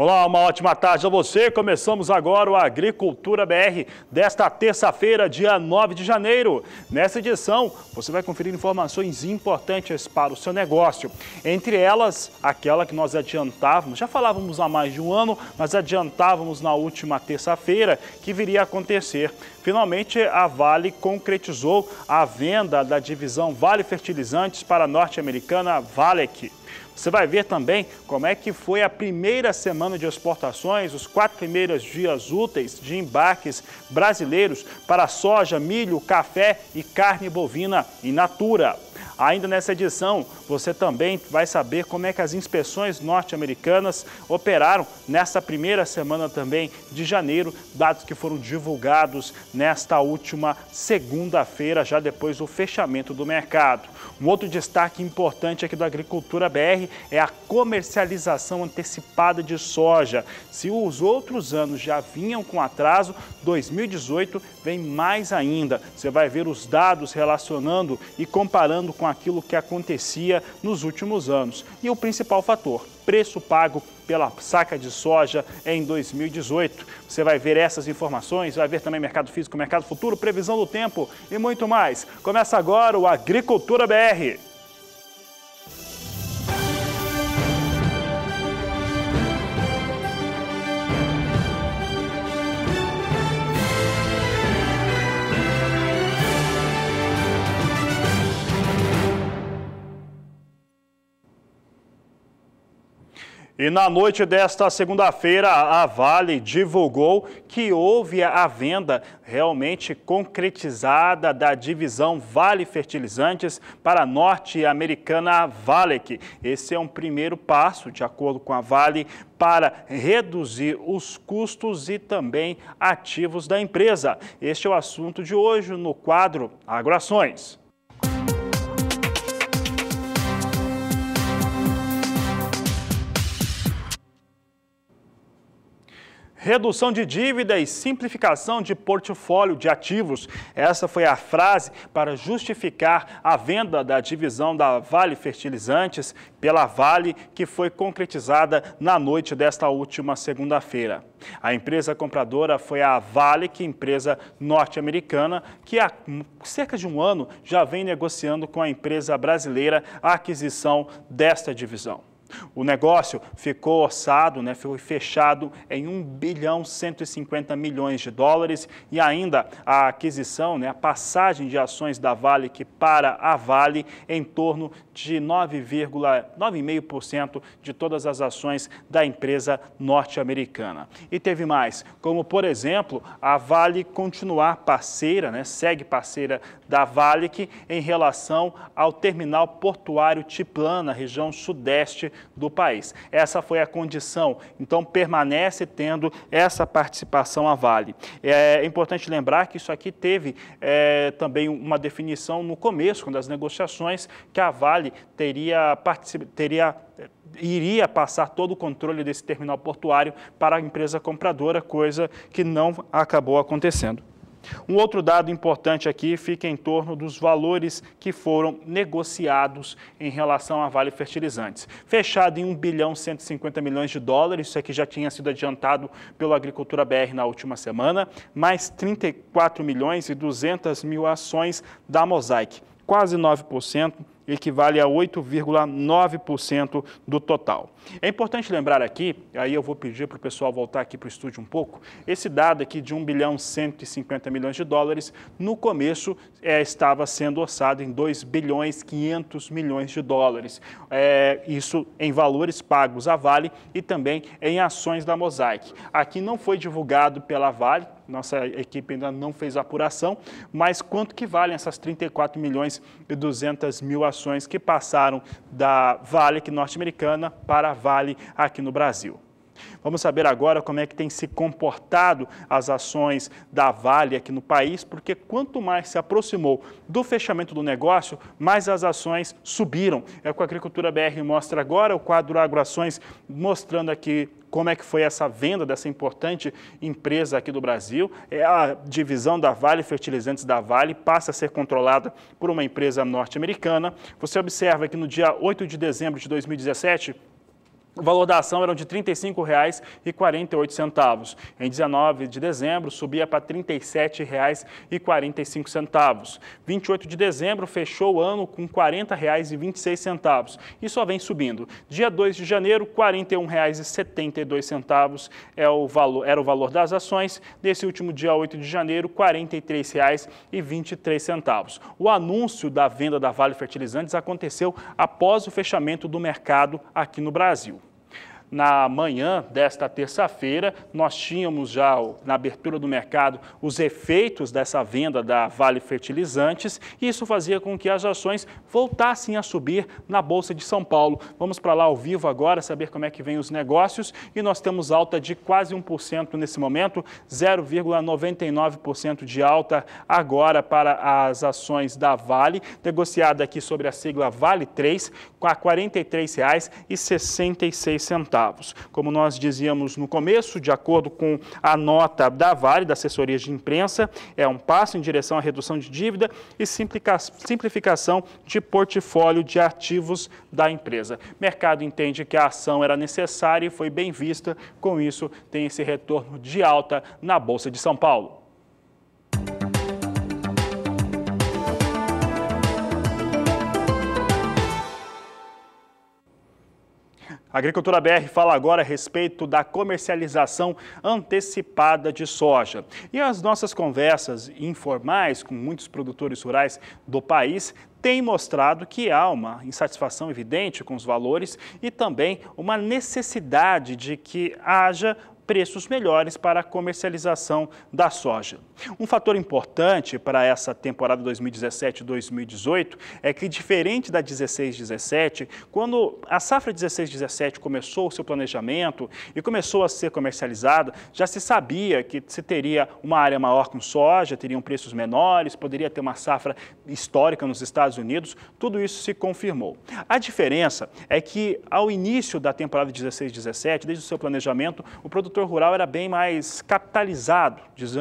Olá, uma ótima tarde a você. Começamos agora o Agricultura BR desta terça-feira, dia 9 de janeiro. Nessa edição, você vai conferir informações importantes para o seu negócio. Entre elas, aquela que nós adiantávamos, já falávamos há mais de um ano, mas adiantávamos na última terça-feira que viria a acontecer. Finalmente, a Vale concretizou a venda da divisão Vale Fertilizantes para a norte-americana Valec. Você vai ver também como é que foi a primeira semana de exportações, os quatro primeiros dias úteis de embarques brasileiros para soja, milho, café e carne bovina in natura. Ainda nessa edição, você também vai saber como é que as inspeções norte-americanas operaram nesta primeira semana também de janeiro, dados que foram divulgados nesta última segunda-feira, já depois do fechamento do mercado. Um outro destaque importante aqui da Agricultura BR é a comercialização antecipada de soja. Se os outros anos já vinham com atraso, 2018 vem mais ainda. Você vai ver os dados relacionando e comparando com aquilo que acontecia nos últimos anos. E o principal fator, preço pago pela saca de soja em 2018. Você vai ver essas informações, vai ver também mercado físico, mercado futuro, previsão do tempo e muito mais. Começa agora o Agricultura BR. E na noite desta segunda-feira, a Vale divulgou que houve a venda realmente concretizada da divisão Vale Fertilizantes para a norte-americana Valec. Esse é um primeiro passo, de acordo com a Vale, para reduzir os custos e também ativos da empresa. Este é o assunto de hoje no quadro Agroações. Redução de dívida e simplificação de portfólio de ativos. Essa foi a frase para justificar a venda da divisão da Vale Fertilizantes pela Vale, que foi concretizada na noite desta última segunda-feira. A empresa compradora foi a Vale, que é empresa norte-americana, que há cerca de um ano já vem negociando com a empresa brasileira a aquisição desta divisão. O negócio ficou orçado, né, foi fechado em 1 bilhão 150 milhões de dólares e ainda a aquisição, né, a passagem de ações da Vale que para a Vale em torno de 9,9,5% de todas as ações da empresa norte-americana. E teve mais, como por exemplo, a Vale continuar parceira, né, segue parceira da Valic em relação ao terminal portuário Tiplana, região sudeste do país. Essa foi a condição, então permanece tendo essa participação a Vale. É importante lembrar que isso aqui teve é, também uma definição no começo, quando as negociações, que a Vale teria, teria é, iria passar todo o controle desse terminal portuário para a empresa compradora, coisa que não acabou acontecendo. Um outro dado importante aqui fica em torno dos valores que foram negociados em relação à Vale Fertilizantes. Fechado em 1 bilhão 150 milhões de dólares, isso aqui já tinha sido adiantado pelo Agricultura BR na última semana, mais 34 milhões e 200 mil ações da Mosaic, quase 9% equivale a 8,9% do total. É importante lembrar aqui, aí eu vou pedir para o pessoal voltar aqui para o estúdio um pouco, esse dado aqui de 1 bilhão 150 milhões de dólares, no começo é, estava sendo orçado em 2 bilhões 500 milhões de dólares. É, isso em valores pagos à Vale e também em ações da Mosaic. Aqui não foi divulgado pela Vale, nossa equipe ainda não fez a apuração, mas quanto que valem essas 34 milhões e 200 mil ações que passaram da Vale aqui norte-americana para a Vale aqui no Brasil? Vamos saber agora como é que tem se comportado as ações da Vale aqui no país, porque quanto mais se aproximou do fechamento do negócio, mais as ações subiram. É o que a Agricultura BR mostra agora, o quadro Agroações mostrando aqui como é que foi essa venda dessa importante empresa aqui do Brasil. É a divisão da Vale Fertilizantes da Vale passa a ser controlada por uma empresa norte-americana. Você observa que no dia 8 de dezembro de 2017, o valor da ação era de R$ 35,48. Em 19 de dezembro, subia para R$ 37,45. 28 de dezembro fechou o ano com R$ 40,26 e só vem subindo. Dia 2 de janeiro, R$ 41,72 é o valor, era o valor das ações. Nesse último dia 8 de janeiro, R$ 43,23. O anúncio da venda da Vale Fertilizantes aconteceu após o fechamento do mercado aqui no Brasil na manhã desta terça-feira, nós tínhamos já na abertura do mercado os efeitos dessa venda da Vale Fertilizantes e isso fazia com que as ações voltassem a subir na Bolsa de São Paulo. Vamos para lá ao vivo agora saber como é que vem os negócios e nós temos alta de quase 1% nesse momento, 0,99% de alta agora para as ações da Vale, negociada aqui sobre a sigla Vale 3, a R$ 43,66 centavos. Como nós dizíamos no começo, de acordo com a nota da Vale, da assessoria de imprensa, é um passo em direção à redução de dívida e simplificação de portfólio de ativos da empresa. O mercado entende que a ação era necessária e foi bem vista, com isso tem esse retorno de alta na Bolsa de São Paulo. A Agricultura BR fala agora a respeito da comercialização antecipada de soja. E as nossas conversas informais com muitos produtores rurais do país têm mostrado que há uma insatisfação evidente com os valores e também uma necessidade de que haja preços melhores para a comercialização da soja. Um fator importante para essa temporada 2017-2018 é que, diferente da 16-17, quando a safra 16-17 começou o seu planejamento e começou a ser comercializada, já se sabia que se teria uma área maior com soja, teriam preços menores, poderia ter uma safra histórica nos Estados Unidos, tudo isso se confirmou. A diferença é que, ao início da temporada 16-17, desde o seu planejamento, o produtor setor rural era bem mais capitalizado,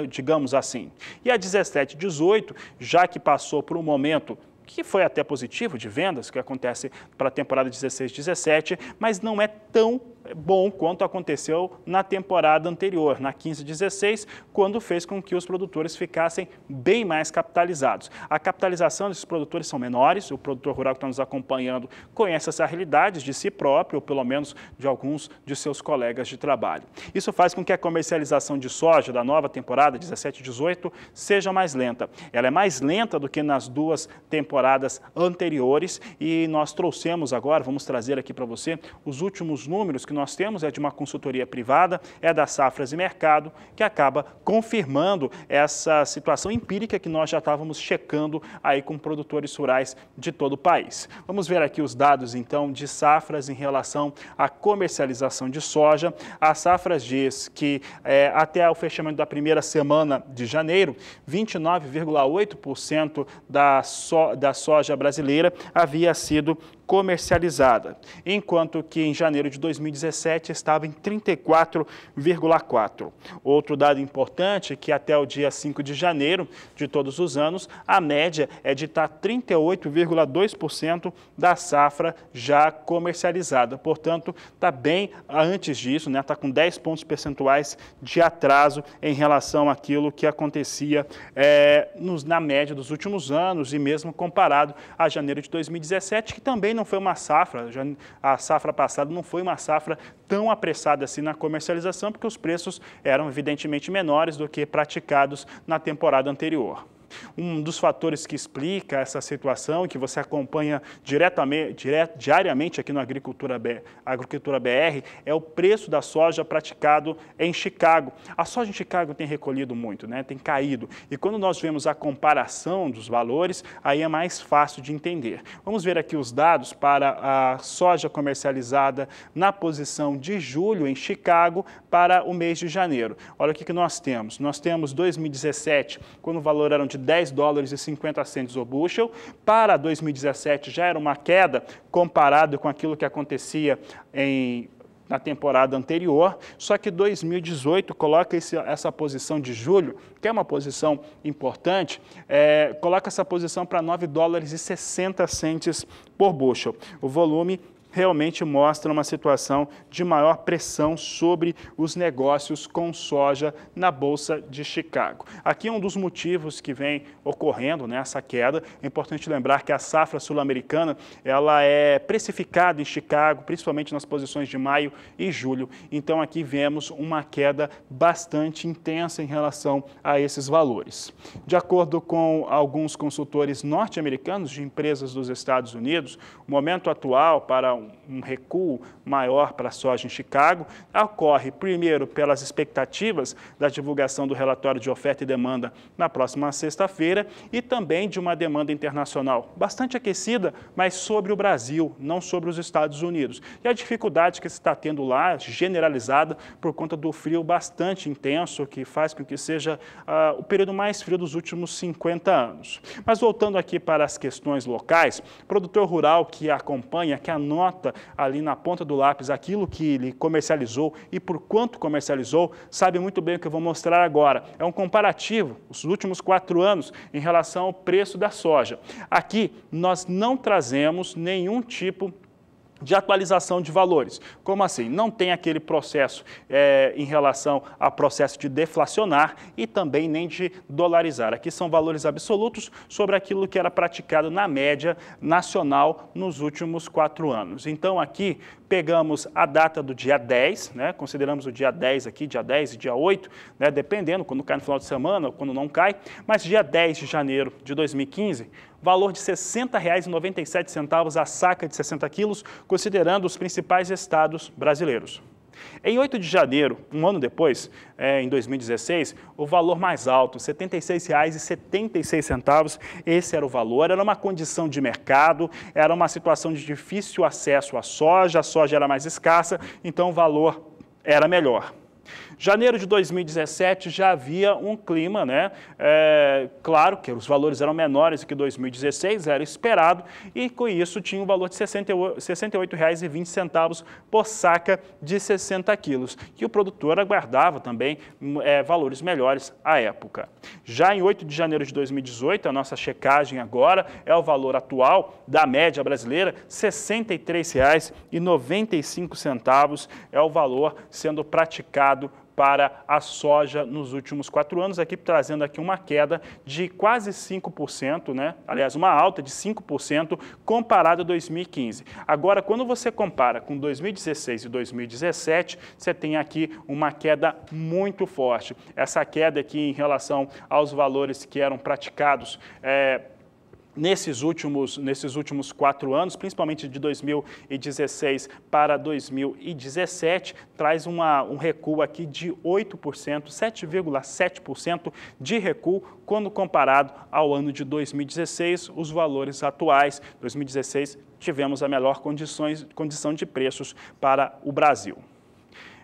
digamos assim. E a 17 18, já que passou por um momento que foi até positivo de vendas, que acontece para a temporada 16 17, mas não é tão bom quanto aconteceu na temporada anterior, na 15-16, quando fez com que os produtores ficassem bem mais capitalizados. A capitalização desses produtores são menores, o produtor rural que está nos acompanhando conhece essa realidade de si próprio, ou pelo menos de alguns de seus colegas de trabalho. Isso faz com que a comercialização de soja da nova temporada 17-18 seja mais lenta. Ela é mais lenta do que nas duas temporadas anteriores e nós trouxemos agora, vamos trazer aqui para você os últimos números que nós temos é de uma consultoria privada, é da Safras e Mercado, que acaba confirmando essa situação empírica que nós já estávamos checando aí com produtores rurais de todo o país. Vamos ver aqui os dados então de Safras em relação à comercialização de soja. A Safras diz que é, até o fechamento da primeira semana de janeiro, 29,8% da, so, da soja brasileira havia sido comercializada, enquanto que em janeiro de 2017 estava em 34,4. Outro dado importante é que até o dia 5 de janeiro de todos os anos, a média é de estar tá 38,2% da safra já comercializada. Portanto, está bem antes disso, né? Está com 10 pontos percentuais de atraso em relação àquilo que acontecia é, nos, na média dos últimos anos e mesmo comparado a janeiro de 2017, que também não foi uma safra, já, a safra passada não foi uma safra tão apressada assim na comercialização, porque os preços eram evidentemente menores do que praticados na temporada anterior. Um dos fatores que explica essa situação, que você acompanha diretamente, direto, diariamente aqui no Agricultura, BR, Agricultura BR, é o preço da soja praticado em Chicago. A soja em Chicago tem recolhido muito, né? tem caído. E quando nós vemos a comparação dos valores, aí é mais fácil de entender. Vamos ver aqui os dados para a soja comercializada na posição de julho em Chicago para o mês de janeiro. Olha o que, que nós temos. Nós temos 2017, quando o valor era de de 10 dólares e 50 centes o bushel. Para 2017 já era uma queda comparado com aquilo que acontecia em na temporada anterior, só que 2018 coloca esse, essa posição de julho, que é uma posição importante, é, coloca essa posição para 9 dólares e 60 centes por bushel. O volume realmente mostra uma situação de maior pressão sobre os negócios com soja na Bolsa de Chicago. Aqui é um dos motivos que vem ocorrendo né, queda. É importante lembrar que a safra sul-americana ela é precificada em Chicago, principalmente nas posições de maio e julho. Então aqui vemos uma queda bastante intensa em relação a esses valores. De acordo com alguns consultores norte-americanos de empresas dos Estados Unidos, o momento atual para um, recuo maior para a soja em Chicago, ocorre primeiro pelas expectativas da divulgação do relatório de oferta e demanda na próxima sexta-feira e também de uma demanda internacional bastante aquecida, mas sobre o Brasil, não sobre os Estados Unidos. E a dificuldade que se está tendo lá, generalizada, por conta do frio bastante intenso, que faz com que seja uh, o período mais frio dos últimos 50 anos. Mas voltando aqui para as questões locais, produtor rural que acompanha, que anota nota ali na ponta do lápis aquilo que ele comercializou e por quanto comercializou, sabe muito bem o que eu vou mostrar agora. É um comparativo, os últimos quatro anos, em relação ao preço da soja. Aqui nós não trazemos nenhum tipo de de atualização de valores. Como assim? Não tem aquele processo é, em relação a processo de deflacionar e também nem de dolarizar. Aqui são valores absolutos sobre aquilo que era praticado na média nacional nos últimos quatro anos. Então aqui pegamos a data do dia 10, né, consideramos o dia 10 aqui, dia 10 e dia 8, né, dependendo, quando cai no final de semana ou quando não cai, mas dia 10 de janeiro de 2015, valor de R$ 60,97 a saca de 60 quilos, considerando os principais estados brasileiros. Em 8 de janeiro, um ano depois, é, em 2016, o valor mais alto, R$ 76,76, esse era o valor, era uma condição de mercado, era uma situação de difícil acesso à soja, a soja era mais escassa, então o valor era melhor. Janeiro de 2017 já havia um clima, né? É, claro que os valores eram menores do que 2016, era esperado, e com isso tinha um valor de R$ 68,20 por saca de 60 quilos, que o produtor aguardava também hum, é, valores melhores à época. Já em 8 de janeiro de 2018, a nossa checagem agora é o valor atual da média brasileira, R$ 63,95 é o valor sendo praticado para a soja nos últimos quatro anos, aqui trazendo aqui uma queda de quase 5%, né? aliás, uma alta de 5% comparado a 2015. Agora, quando você compara com 2016 e 2017, você tem aqui uma queda muito forte. Essa queda aqui em relação aos valores que eram praticados é, nesses últimos, nesses últimos quatro anos, principalmente de 2016 para 2017, traz uma, um recuo aqui de 8%, 7,7% de recuo quando comparado ao ano de 2016, os valores atuais. 2016 tivemos a melhor condições, condição de preços para o Brasil.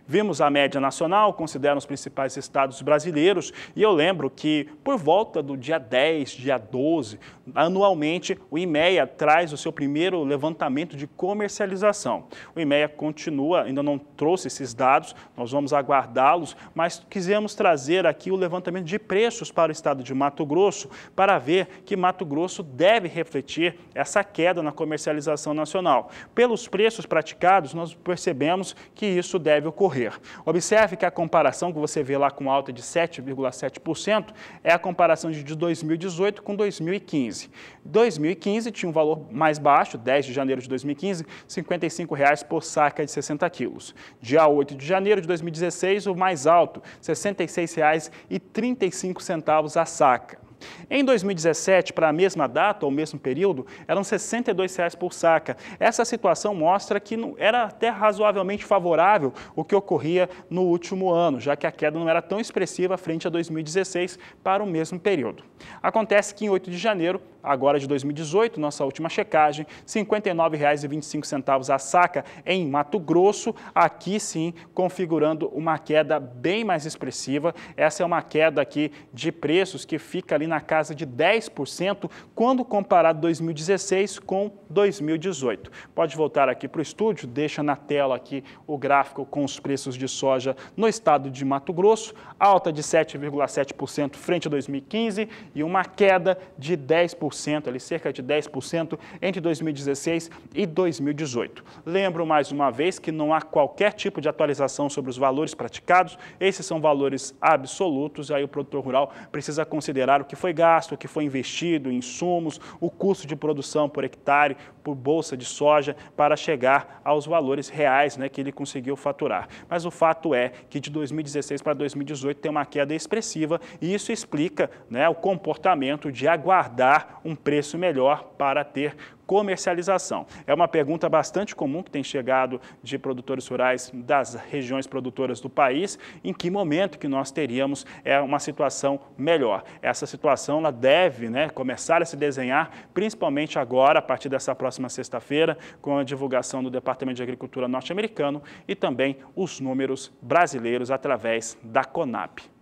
Vimos a média nacional, consideram os principais estados brasileiros, e eu lembro que por volta do dia 10, dia 12 Anualmente, o IMEA traz o seu primeiro levantamento de comercialização. O IMEA continua, ainda não trouxe esses dados, nós vamos aguardá-los, mas quisemos trazer aqui o levantamento de preços para o estado de Mato Grosso, para ver que Mato Grosso deve refletir essa queda na comercialização nacional. Pelos preços praticados, nós percebemos que isso deve ocorrer. Observe que a comparação que você vê lá com alta de 7,7% é a comparação de 2018 com 2015. 2015. 2015 tinha um valor mais baixo, 10 de janeiro de 2015, R$ 55,00 por saca de 60 quilos. Dia 8 de janeiro de 2016, o mais alto, R$ 66,35 a saca. Em 2017, para a mesma data ou mesmo período, eram R$ 62,00 por saca. Essa situação mostra que era até razoavelmente favorável o que ocorria no último ano, já que a queda não era tão expressiva frente a 2016 para o mesmo período. Acontece que em 8 de janeiro, agora de 2018, nossa última checagem, R$ 59,25 a saca em Mato Grosso, aqui sim configurando uma queda bem mais expressiva. Essa é uma queda aqui de preços que fica ali na casa de 10% quando comparado 2016 com 2018. Pode voltar aqui para o estúdio, deixa na tela aqui o gráfico com os preços de soja no estado de Mato Grosso, alta de 7,7% frente a 2015 e uma queda de 10% 10%, ali cerca de 10% entre 2016 e 2018. Lembro mais uma vez que não há qualquer tipo de atualização sobre os valores praticados, esses são valores absolutos, e aí o produtor rural precisa considerar o que foi gasto, o que foi investido, insumos, o custo de produção por hectare, por bolsa de soja, para chegar aos valores reais né, que ele conseguiu faturar. Mas o fato é que de 2016 para 2018 tem uma queda expressiva e isso explica né, o comportamento de aguardar um preço melhor para ter comercialização? É uma pergunta bastante comum que tem chegado de produtores rurais das regiões produtoras do país. Em que momento que nós teríamos é uma situação melhor? Essa situação ela deve né, começar a se desenhar, principalmente agora, a partir dessa próxima sexta-feira, com a divulgação do Departamento de Agricultura norte-americano e também os números brasileiros através da CONAP.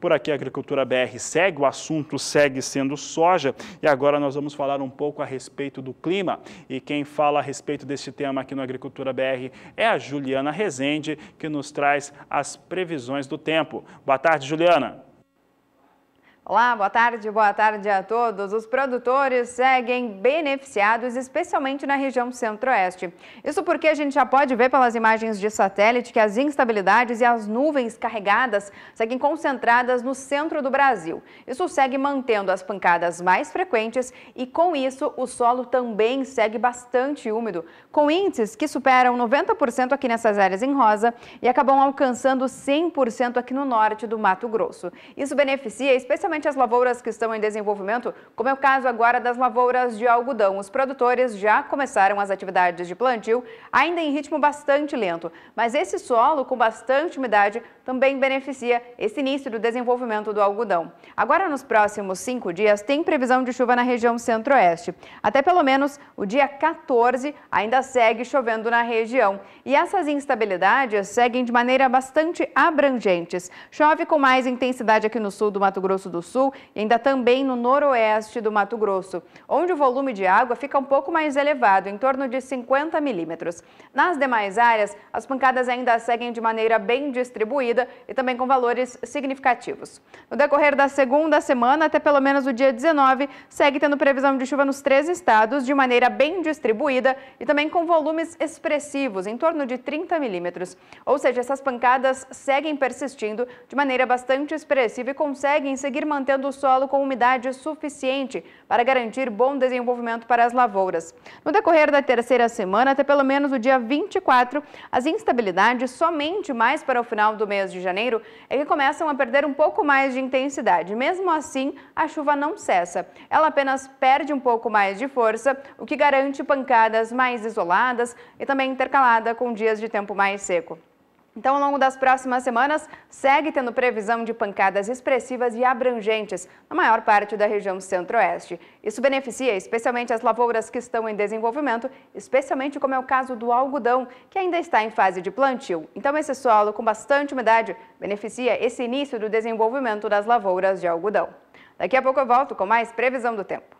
Por aqui a Agricultura BR segue, o assunto segue sendo soja e agora nós vamos falar um pouco a respeito do clima. E quem fala a respeito deste tema aqui no Agricultura BR é a Juliana Rezende, que nos traz as previsões do tempo. Boa tarde, Juliana. Olá, boa tarde, boa tarde a todos. Os produtores seguem beneficiados, especialmente na região centro-oeste. Isso porque a gente já pode ver pelas imagens de satélite que as instabilidades e as nuvens carregadas seguem concentradas no centro do Brasil. Isso segue mantendo as pancadas mais frequentes e, com isso, o solo também segue bastante úmido, com índices que superam 90% aqui nessas áreas em rosa e acabam alcançando 100% aqui no norte do Mato Grosso. Isso beneficia especialmente principalmente as lavouras que estão em desenvolvimento, como é o caso agora das lavouras de algodão. Os produtores já começaram as atividades de plantio, ainda em ritmo bastante lento, mas esse solo com bastante umidade também beneficia esse início do desenvolvimento do algodão. Agora, nos próximos cinco dias, tem previsão de chuva na região centro-oeste. Até pelo menos o dia 14 ainda segue chovendo na região. E essas instabilidades seguem de maneira bastante abrangentes. Chove com mais intensidade aqui no sul do Mato Grosso do Sul e ainda também no noroeste do Mato Grosso, onde o volume de água fica um pouco mais elevado, em torno de 50 milímetros. Nas demais áreas, as pancadas ainda seguem de maneira bem distribuída e também com valores significativos. No decorrer da segunda semana, até pelo menos o dia 19, segue tendo previsão de chuva nos três estados, de maneira bem distribuída e também com volumes expressivos, em torno de 30 milímetros. Ou seja, essas pancadas seguem persistindo de maneira bastante expressiva e conseguem seguir mantendo o solo com umidade suficiente para garantir bom desenvolvimento para as lavouras. No decorrer da terceira semana, até pelo menos o dia 24, as instabilidades somente mais para o final do mês mês de janeiro é que começam a perder um pouco mais de intensidade. Mesmo assim, a chuva não cessa. Ela apenas perde um pouco mais de força, o que garante pancadas mais isoladas e também intercalada com dias de tempo mais seco. Então, ao longo das próximas semanas, segue tendo previsão de pancadas expressivas e abrangentes na maior parte da região centro-oeste. Isso beneficia especialmente as lavouras que estão em desenvolvimento, especialmente como é o caso do algodão, que ainda está em fase de plantio. Então, esse solo com bastante umidade beneficia esse início do desenvolvimento das lavouras de algodão. Daqui a pouco eu volto com mais previsão do tempo.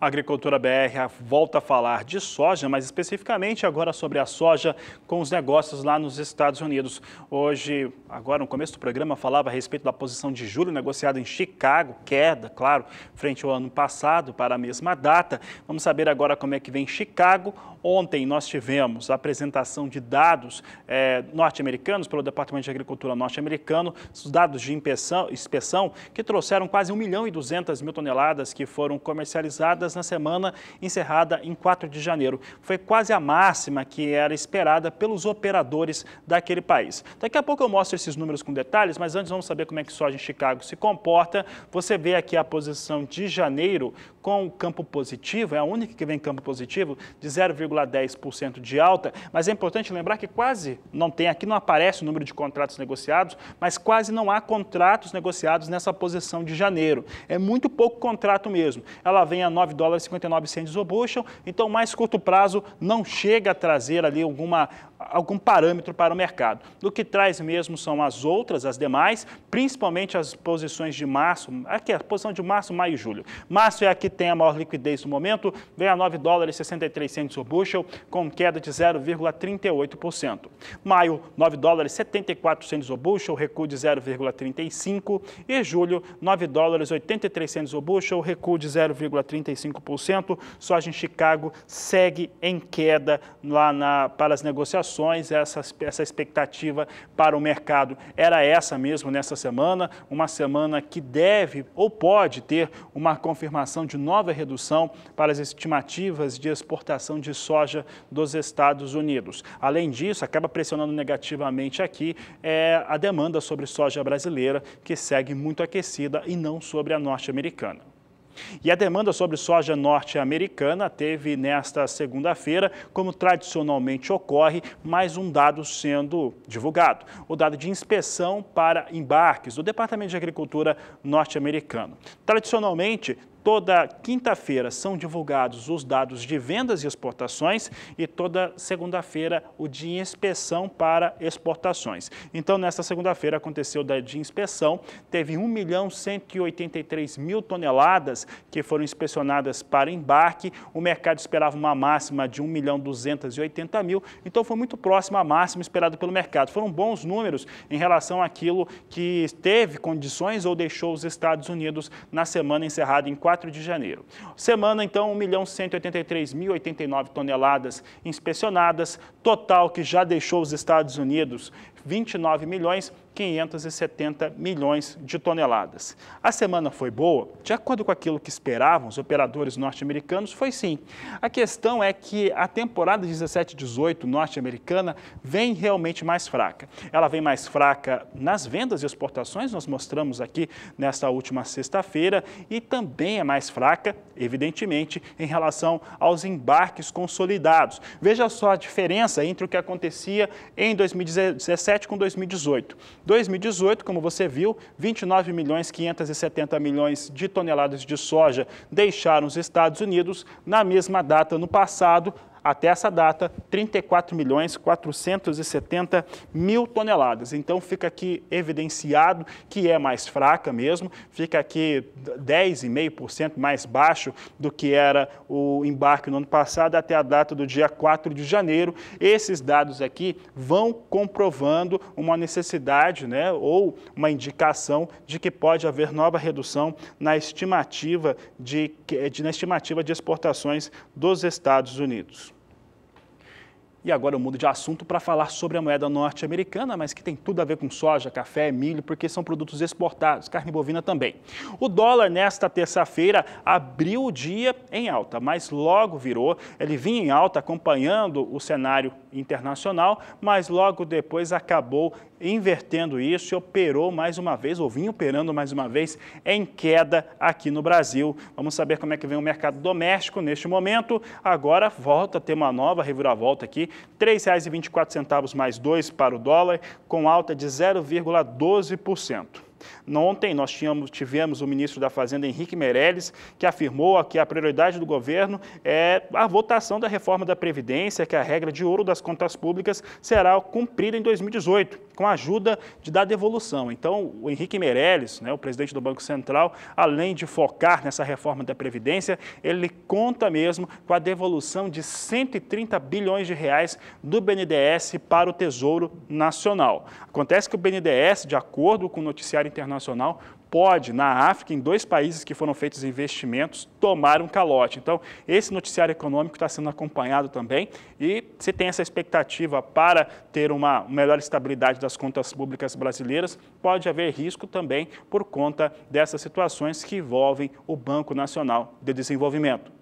A Agricultura BR volta a falar de soja, mas especificamente agora sobre a soja com os negócios lá nos Estados Unidos. Hoje, agora no começo do programa, falava a respeito da posição de julho negociada em Chicago, queda, claro, frente ao ano passado para a mesma data. Vamos saber agora como é que vem Chicago. Ontem nós tivemos a apresentação de dados é, norte-americanos pelo Departamento de Agricultura norte-americano, os dados de inspeção, inspeção que trouxeram quase 1 milhão e 200 mil toneladas que foram comercializadas na semana encerrada em 4 de janeiro. Foi quase a máxima que era esperada pelos operadores daquele país. Daqui a pouco eu mostro esses números com detalhes, mas antes vamos saber como é que soja em Chicago se comporta. Você vê aqui a posição de janeiro com campo positivo, é a única que vem em campo positivo, de 0,10% de alta, mas é importante lembrar que quase não tem, aqui não aparece o número de contratos negociados, mas quase não há contratos negociados nessa posição de janeiro. É muito pouco contrato mesmo. Ela vem a 9 dólares 59 centes o bushel, então mais curto prazo não chega a trazer ali alguma algum parâmetro para o mercado. O que traz mesmo são as outras, as demais, principalmente as posições de março, aqui a posição de março, maio e julho. Março é a que tem a maior liquidez no momento, vem a 9 dólares 63 centos o bushel, com queda de 0,38%. Maio, 9 dólares 74 centos o bushel, recuo de 0,35% e julho, 9 dólares 83 centos o bushel, recuo de 0,35%. Soja em Chicago segue em queda lá na, para as negociações ações essa, essa expectativa para o mercado. Era essa mesmo nessa semana, uma semana que deve ou pode ter uma confirmação de nova redução para as estimativas de exportação de soja dos Estados Unidos. Além disso, acaba pressionando negativamente aqui é, a demanda sobre soja brasileira, que segue muito aquecida e não sobre a norte-americana. E a demanda sobre soja norte-americana teve nesta segunda-feira, como tradicionalmente ocorre, mais um dado sendo divulgado: o dado de inspeção para embarques do Departamento de Agricultura norte-americano. Tradicionalmente, Toda quinta-feira são divulgados os dados de vendas e exportações e toda segunda-feira o de inspeção para exportações. Então, nesta segunda-feira aconteceu da de inspeção, teve 1 milhão 183 mil toneladas que foram inspecionadas para embarque. O mercado esperava uma máxima de 1 milhão 280 mil, então foi muito próximo à máxima esperada pelo mercado. Foram bons números em relação àquilo que teve condições ou deixou os Estados Unidos na semana encerrada em 4 4 de janeiro. Semana, então, 1.183.089 toneladas inspecionadas, total que já deixou os Estados Unidos 29 milhões 570 milhões de toneladas. A semana foi boa? De acordo com aquilo que esperavam os operadores norte-americanos, foi sim. A questão é que a temporada 17-18 norte-americana vem realmente mais fraca. Ela vem mais fraca nas vendas e exportações, nós mostramos aqui nesta última sexta-feira, e também é mais fraca, evidentemente, em relação aos embarques consolidados. Veja só a diferença entre o que acontecia em 2017 2017 com 2018. 2018, como você viu, 29 milhões 570 milhões de toneladas de soja deixaram os Estados Unidos. Na mesma data, no passado, até essa data, 34 milhões 470 mil toneladas. Então fica aqui evidenciado que é mais fraca mesmo, fica aqui 10,5% mais baixo do que era o embarque no ano passado até a data do dia 4 de janeiro. Esses dados aqui vão comprovando uma necessidade né, ou uma indicação de que pode haver nova redução na estimativa de, de na estimativa de exportações dos Estados Unidos. E agora eu mudo de assunto para falar sobre a moeda norte-americana, mas que tem tudo a ver com soja, café, milho, porque são produtos exportados, carne bovina também. O dólar nesta terça-feira abriu o dia em alta, mas logo virou. Ele vinha em alta acompanhando o cenário internacional, mas logo depois acabou invertendo isso, operou mais uma vez, ou vinha operando mais uma vez, em queda aqui no Brasil. Vamos saber como é que vem o mercado doméstico neste momento. Agora volta a ter uma nova reviravolta aqui, R$ 3,24 mais 2 para o dólar, com alta de 0,12%. Ontem nós tínhamos, tivemos o ministro da Fazenda, Henrique Meirelles, que afirmou que a prioridade do governo é a votação da reforma da Previdência, que é a regra de ouro das contas públicas será cumprida em 2018, com a ajuda de da devolução. Então, o Henrique Meirelles, né, o presidente do Banco Central, além de focar nessa reforma da Previdência, ele conta mesmo com a devolução de 130 bilhões de reais do BNDES para o Tesouro Nacional. Acontece que o BNDES, de acordo com o noticiário internacional pode, na África, em dois países que foram feitos investimentos, tomar um calote. Então, esse noticiário econômico está sendo acompanhado também e se tem essa expectativa para ter uma melhor estabilidade das contas públicas brasileiras, pode haver risco também por conta dessas situações que envolvem o Banco Nacional de Desenvolvimento.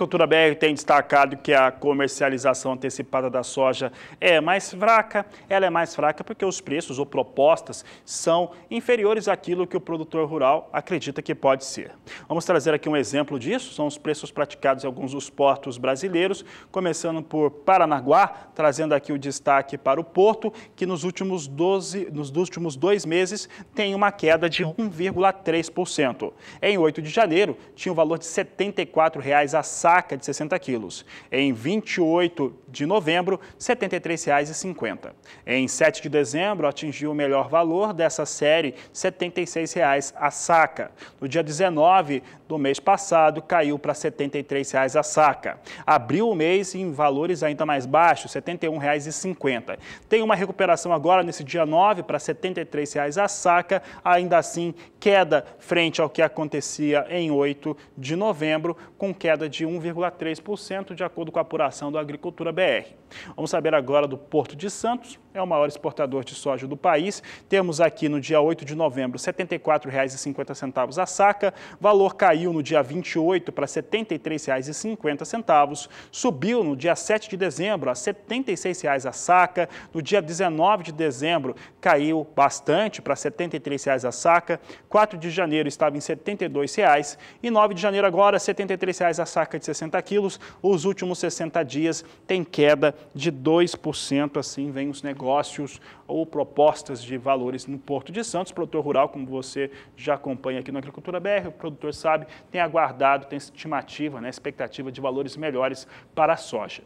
Agricultura BR tem destacado que a comercialização antecipada da soja é mais fraca. Ela é mais fraca porque os preços ou propostas são inferiores àquilo que o produtor rural acredita que pode ser. Vamos trazer aqui um exemplo disso. São os preços praticados em alguns dos portos brasileiros, começando por Paranaguá, trazendo aqui o destaque para o porto, que nos últimos, 12, nos últimos dois meses tem uma queda de 1,3%. Em 8 de janeiro, tinha o um valor de R$ 74,00 a saca de 60 quilos. Em 28 de novembro, R$ 73,50. Em 7 de dezembro, atingiu o melhor valor dessa série, R$ 76,00 a saca. No dia 19 do mês passado, caiu para R$ 73,00 a saca. Abriu o mês em valores ainda mais baixos, R$ 71,50. Tem uma recuperação agora nesse dia 9 para R$ 73,00 a saca, ainda assim queda frente ao que acontecia em 8 de novembro, com queda de 1, 1,3% de acordo com a apuração do Agricultura BR. Vamos saber agora do Porto de Santos, é o maior exportador de soja do país. Temos aqui no dia 8 de novembro R$ 74,50 a saca, valor caiu no dia 28 para R$ 73,50, subiu no dia 7 de dezembro a R$ 76,00 a saca, no dia 19 de dezembro caiu bastante para R$ 73,00 a saca, 4 de janeiro estava em R$ 72,00 e 9 de janeiro agora R$ 73,00 a saca de quilos, os últimos 60 dias tem queda de 2%, assim vem os negócios ou propostas de valores no Porto de Santos. O produtor rural, como você já acompanha aqui no Agricultura BR, o produtor sabe, tem aguardado, tem estimativa, né, expectativa de valores melhores para a soja.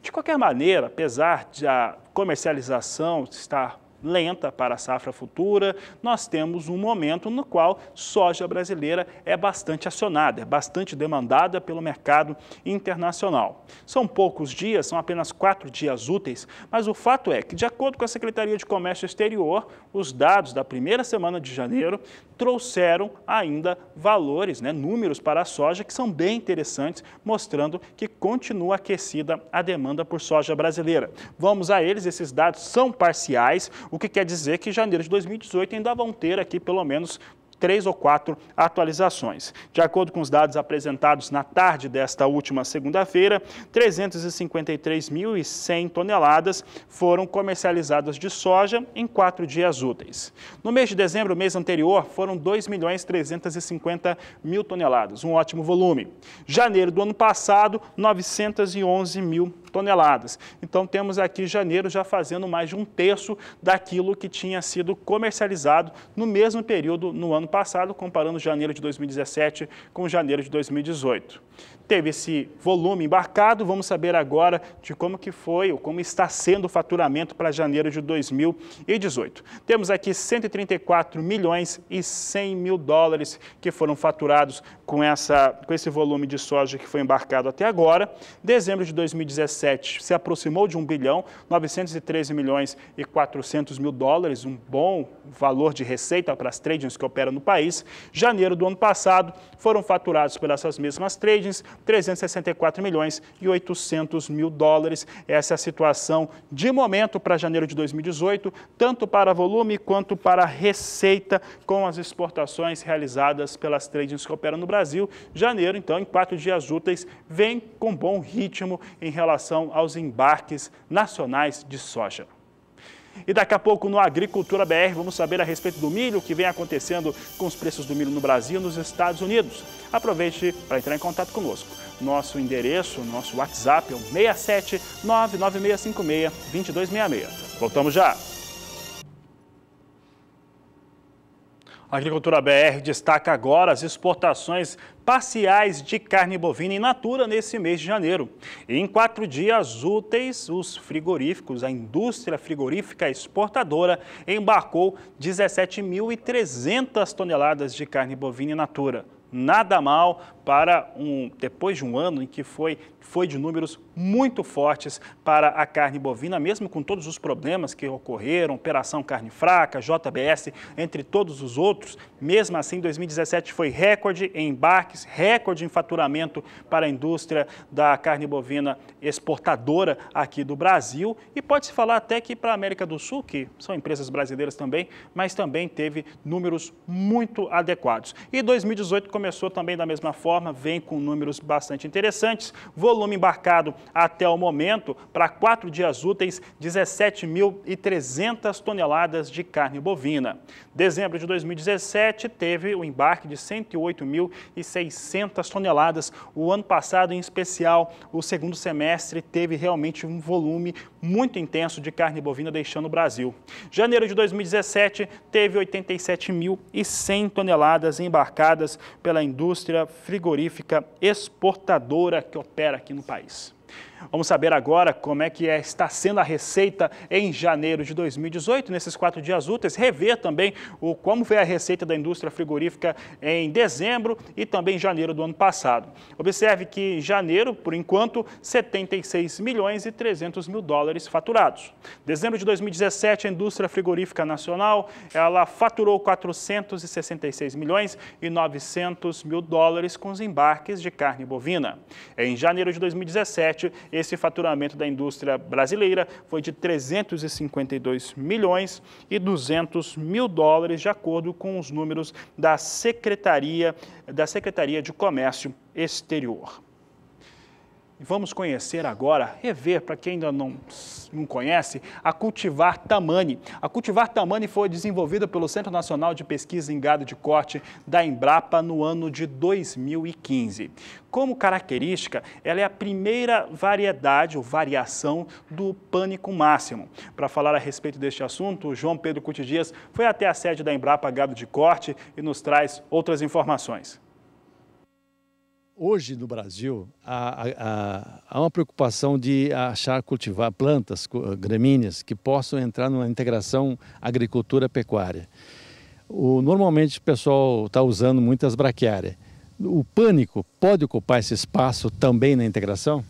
De qualquer maneira, apesar de a comercialização estar lenta para a safra futura, nós temos um momento no qual soja brasileira é bastante acionada, é bastante demandada pelo mercado internacional. São poucos dias, são apenas quatro dias úteis, mas o fato é que, de acordo com a Secretaria de Comércio Exterior, os dados da primeira semana de janeiro trouxeram ainda valores, né, números para a soja que são bem interessantes, mostrando que continua aquecida a demanda por soja brasileira. Vamos a eles, esses dados são parciais, o que quer dizer que janeiro de 2018 ainda vão ter aqui pelo menos três ou quatro atualizações. De acordo com os dados apresentados na tarde desta última segunda-feira, 353.100 toneladas foram comercializadas de soja em quatro dias úteis. No mês de dezembro, mês anterior, foram 2.350.000 toneladas, um ótimo volume. Janeiro do ano passado, 911.000 toneladas toneladas. Então temos aqui janeiro já fazendo mais de um terço daquilo que tinha sido comercializado no mesmo período no ano passado, comparando janeiro de 2017 com janeiro de 2018 teve esse volume embarcado. Vamos saber agora de como que foi ou como está sendo o faturamento para janeiro de 2018. Temos aqui 134 milhões e 100 mil dólares que foram faturados com, essa, com esse volume de soja que foi embarcado até agora. Dezembro de 2017 se aproximou de 1 bilhão, 913 milhões e 400 mil dólares, um bom valor de receita para as tradings que operam no país. Janeiro do ano passado foram faturados pelas essas mesmas tradings 364 milhões e 800 mil dólares. Essa é a situação de momento para janeiro de 2018, tanto para volume quanto para receita com as exportações realizadas pelas tradings que operam no Brasil. Janeiro, então, em quatro dias úteis, vem com bom ritmo em relação aos embarques nacionais de soja. E daqui a pouco no Agricultura BR vamos saber a respeito do milho, o que vem acontecendo com os preços do milho no Brasil e nos Estados Unidos. Aproveite para entrar em contato conosco. Nosso endereço, nosso WhatsApp é o 67 2266. Voltamos já! A Agricultura BR destaca agora as exportações parciais de carne bovina in natura nesse mês de janeiro. E em quatro dias úteis, os frigoríficos, a indústria frigorífica exportadora, embarcou 17.300 toneladas de carne bovina in natura. Nada mal para um depois de um ano em que foi, foi de números muito fortes para a carne bovina, mesmo com todos os problemas que ocorreram, Operação Carne Fraca, JBS, entre todos os outros. Mesmo assim, 2017 foi recorde em embarques, recorde em faturamento para a indústria da carne bovina exportadora aqui do Brasil e pode-se falar até que para a América do Sul, que são empresas brasileiras também, mas também teve números muito adequados. E 2018 começou também da mesma forma, vem com números bastante interessantes, volume embarcado até o momento, para quatro dias úteis, 17.300 toneladas de carne bovina. Dezembro de 2017 teve o embarque de 108.600 toneladas. O ano passado, em especial, o segundo semestre teve realmente um volume muito intenso de carne bovina deixando o Brasil. Janeiro de 2017 teve 87.100 toneladas embarcadas pela indústria frigorífica exportadora que opera aqui no país. Vamos saber agora como é que é, está sendo a receita em janeiro de 2018, nesses quatro dias úteis, rever também o, como foi a receita da indústria frigorífica em dezembro e também janeiro do ano passado. Observe que em janeiro, por enquanto, 76 milhões e 300 mil dólares faturados. Dezembro de 2017, a indústria frigorífica nacional, ela faturou 466 milhões e 900 mil dólares com os embarques de carne bovina. Em janeiro de 2017, 2017, esse faturamento da indústria brasileira foi de 352 milhões e 200 mil dólares, de acordo com os números da Secretaria, da Secretaria de Comércio Exterior vamos conhecer agora, rever, para quem ainda não, não conhece, a Cultivar Tamani. A Cultivar Tamani foi desenvolvida pelo Centro Nacional de Pesquisa em Gado de Corte da Embrapa no ano de 2015. Como característica, ela é a primeira variedade ou variação do pânico máximo. Para falar a respeito deste assunto, o João Pedro Cuti Dias foi até a sede da Embrapa Gado de Corte e nos traz outras informações. Hoje no Brasil há, há, há, uma preocupação de achar cultivar plantas, gramíneas, que possam entrar numa integração agricultura-pecuária. Normalmente o pessoal está usando muitas braquiárias. O pânico pode ocupar esse espaço também na integração?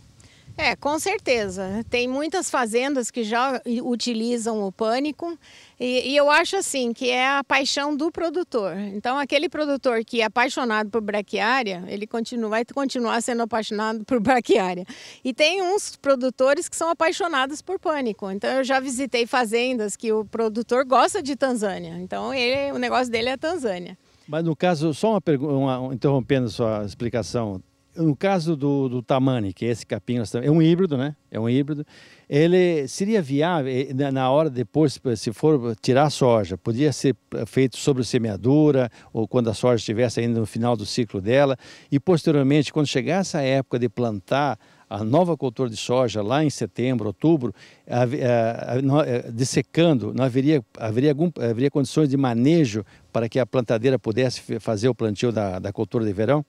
É, com certeza. Tem muitas fazendas que já utilizam o pânico e, e, eu acho assim que é a paixão do produtor. Então, aquele produtor que é apaixonado por braquiária, ele continua, vai continuar sendo apaixonado por braquiária. E tem uns produtores que são apaixonados por pânico. Então, eu já visitei fazendas que o produtor gosta de Tanzânia. Então, ele, o negócio dele é a Tanzânia. Mas no caso, só uma pergunta, interrompendo sua explicação, no caso do, do Tamani, que é esse capim, é um híbrido, né? É um híbrido. Ele seria viável, eh, na hora depois, eh, se for tirar a soja, podia ser eh, feito sobre semeadura, ou quando a soja estivesse ainda no final do ciclo dela, e posteriormente, quando chegasse a época de plantar a nova cultura de soja lá em setembro, outubro, dessecando, não haveria, haveria, algum, haveria condições de manejo para que a plantadeira pudesse fazer o plantio da, da cultura de verão?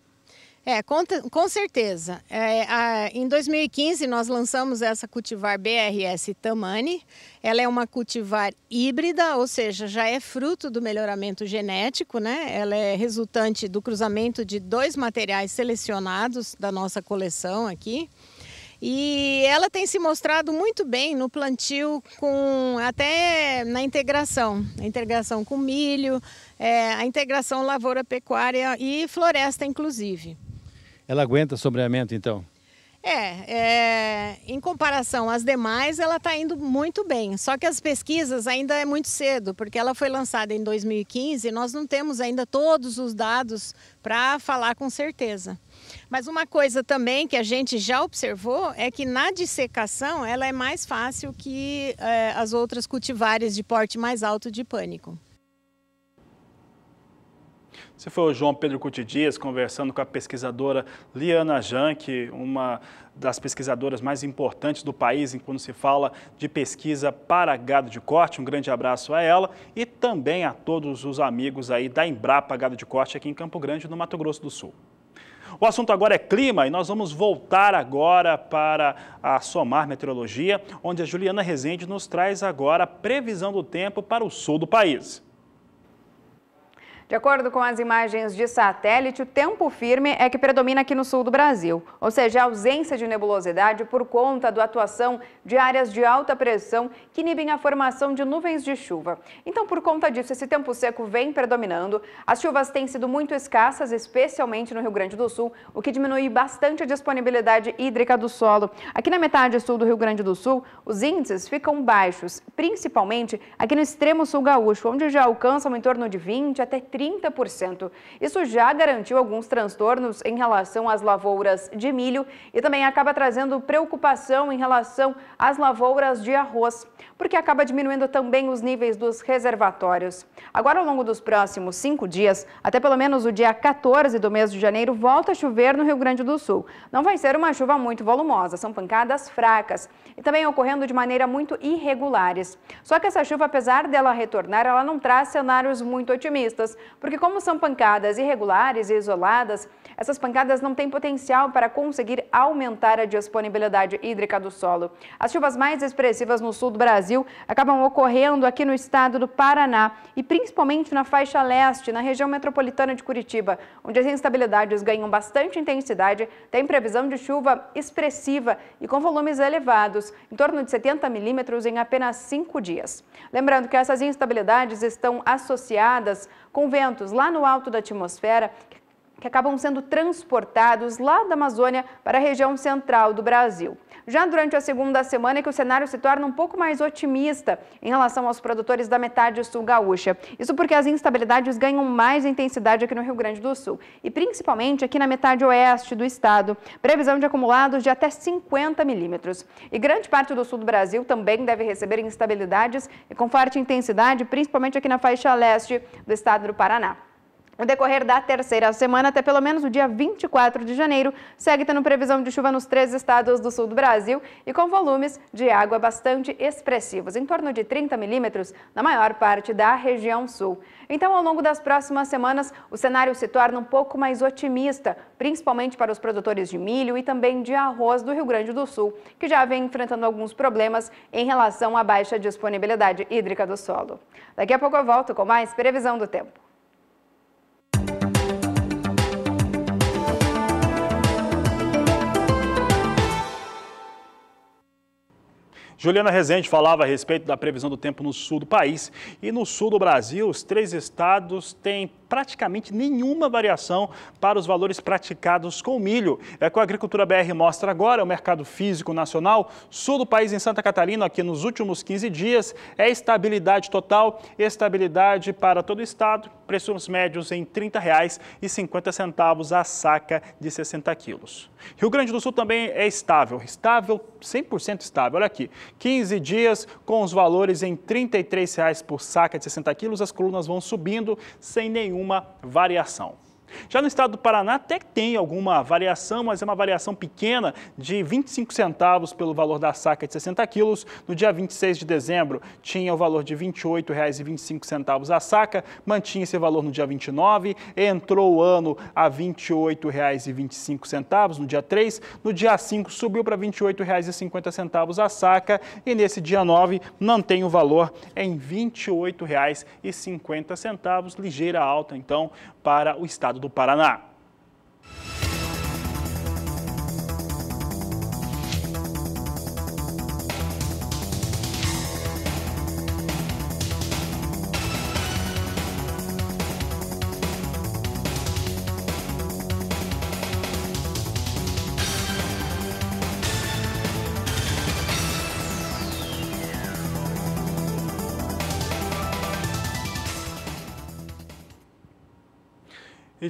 É, com, com certeza. É, a, em 2015, nós lançamos essa cultivar BRS Tamani. Ela é uma cultivar híbrida, ou seja, já é fruto do melhoramento genético, né? Ela é resultante do cruzamento de dois materiais selecionados da nossa coleção aqui. E ela tem se mostrado muito bem no plantio, com até na integração, a integração com milho, é, a integração lavoura-pecuária e floresta, inclusive ela aguenta sombreamento então? É, é, em comparação às demais, ela está indo muito bem. Só que as pesquisas ainda é muito cedo, porque ela foi lançada em 2015 e nós não temos ainda todos os dados para falar com certeza. Mas uma coisa também que a gente já observou é que na dissecação ela é mais fácil que é, as outras cultivares de porte mais alto de pânico. Você foi o João Pedro Cuti Dias conversando com a pesquisadora Liana Janke, uma das pesquisadoras mais importantes do país quando se fala de pesquisa para gado de corte. Um grande abraço a ela e também a todos os amigos aí da Embrapa Gado de Corte aqui em Campo Grande, no Mato Grosso do Sul. O assunto agora é clima e nós vamos voltar agora para a Somar Meteorologia, onde a Juliana Rezende nos traz agora a previsão do tempo para o sul do país. De acordo com as imagens de satélite, o tempo firme é que predomina aqui no sul do Brasil, ou seja, a ausência de nebulosidade por conta da atuação de áreas de alta pressão que inibem a formação de nuvens de chuva. Então, por conta disso, esse tempo seco vem predominando. As chuvas têm sido muito escassas, especialmente no Rio Grande do Sul, o que diminui bastante a disponibilidade hídrica do solo. Aqui na metade sul do Rio Grande do Sul, os índices ficam baixos, principalmente aqui no extremo sul gaúcho, onde já alcançam em torno de 20 até 30%. Isso já garantiu alguns transtornos em relação às lavouras de milho e também acaba trazendo preocupação em relação às lavouras de arroz, porque acaba diminuindo também os níveis dos reservatórios. Agora, ao longo dos próximos cinco dias, até pelo menos o dia 14 do mês de janeiro, volta a chover no Rio Grande do Sul. Não vai ser uma chuva muito volumosa, são pancadas fracas e também ocorrendo de maneira muito irregulares. Só que essa chuva, apesar dela retornar, ela não traz cenários muito otimistas, porque como são pancadas irregulares e isoladas, essas pancadas não têm potencial para conseguir aumentar a disponibilidade hídrica do solo. As chuvas mais expressivas no sul do Brasil acabam ocorrendo aqui no estado do Paraná e principalmente na faixa leste, na região metropolitana de Curitiba, onde as instabilidades ganham bastante intensidade, tem previsão de chuva expressiva e com volumes elevados, em torno de 70 milímetros em apenas cinco dias. Lembrando que essas instabilidades estão associadas com ventos lá no alto da atmosfera que que acabam sendo transportados lá da Amazônia para a região central do Brasil. Já durante a segunda semana é que o cenário se torna um pouco mais otimista em relação aos produtores da metade sul gaúcha. Isso porque as instabilidades ganham mais intensidade aqui no Rio Grande do Sul e principalmente aqui na metade oeste do estado. Previsão de acumulados de até 50 milímetros. E grande parte do sul do Brasil também deve receber instabilidades e com forte intensidade, principalmente aqui na faixa leste do estado do Paraná. No decorrer da terceira semana, até pelo menos o dia 24 de janeiro, segue tendo previsão de chuva nos três estados do sul do Brasil e com volumes de água bastante expressivos, em torno de 30 milímetros, na maior parte da região sul. Então, ao longo das próximas semanas, o cenário se torna um pouco mais otimista, principalmente para os produtores de milho e também de arroz do Rio Grande do Sul, que já vem enfrentando alguns problemas em relação à baixa disponibilidade hídrica do solo. Daqui a pouco eu volto com mais previsão do tempo. Juliana Rezende falava a respeito da previsão do tempo no sul do país. E no sul do Brasil, os três estados têm praticamente nenhuma variação para os valores praticados com milho. É que a Agricultura BR mostra agora, o mercado físico nacional, sul do país em Santa Catarina, aqui nos últimos 15 dias, é estabilidade total, estabilidade para todo o estado, preços médios em R$ 30,50 a saca de 60 quilos. Rio Grande do Sul também é estável, estável, 100% estável. Olha aqui, 15 dias com os valores em R$ 33,00 por saca de 60 quilos, as colunas vão subindo sem nenhum uma variação. Já no estado do Paraná até tem alguma variação, mas é uma variação pequena de 25 centavos pelo valor da saca de 60 quilos. No dia 26 de dezembro tinha o valor de R$ 28,25 a saca, mantinha esse valor no dia 29, entrou o ano a R$ 28,25 no dia 3, no dia 5 subiu para R$ 28,50 a saca e nesse dia 9 mantém o valor em R$ 28,50, ligeira alta então para o estado do Paraná.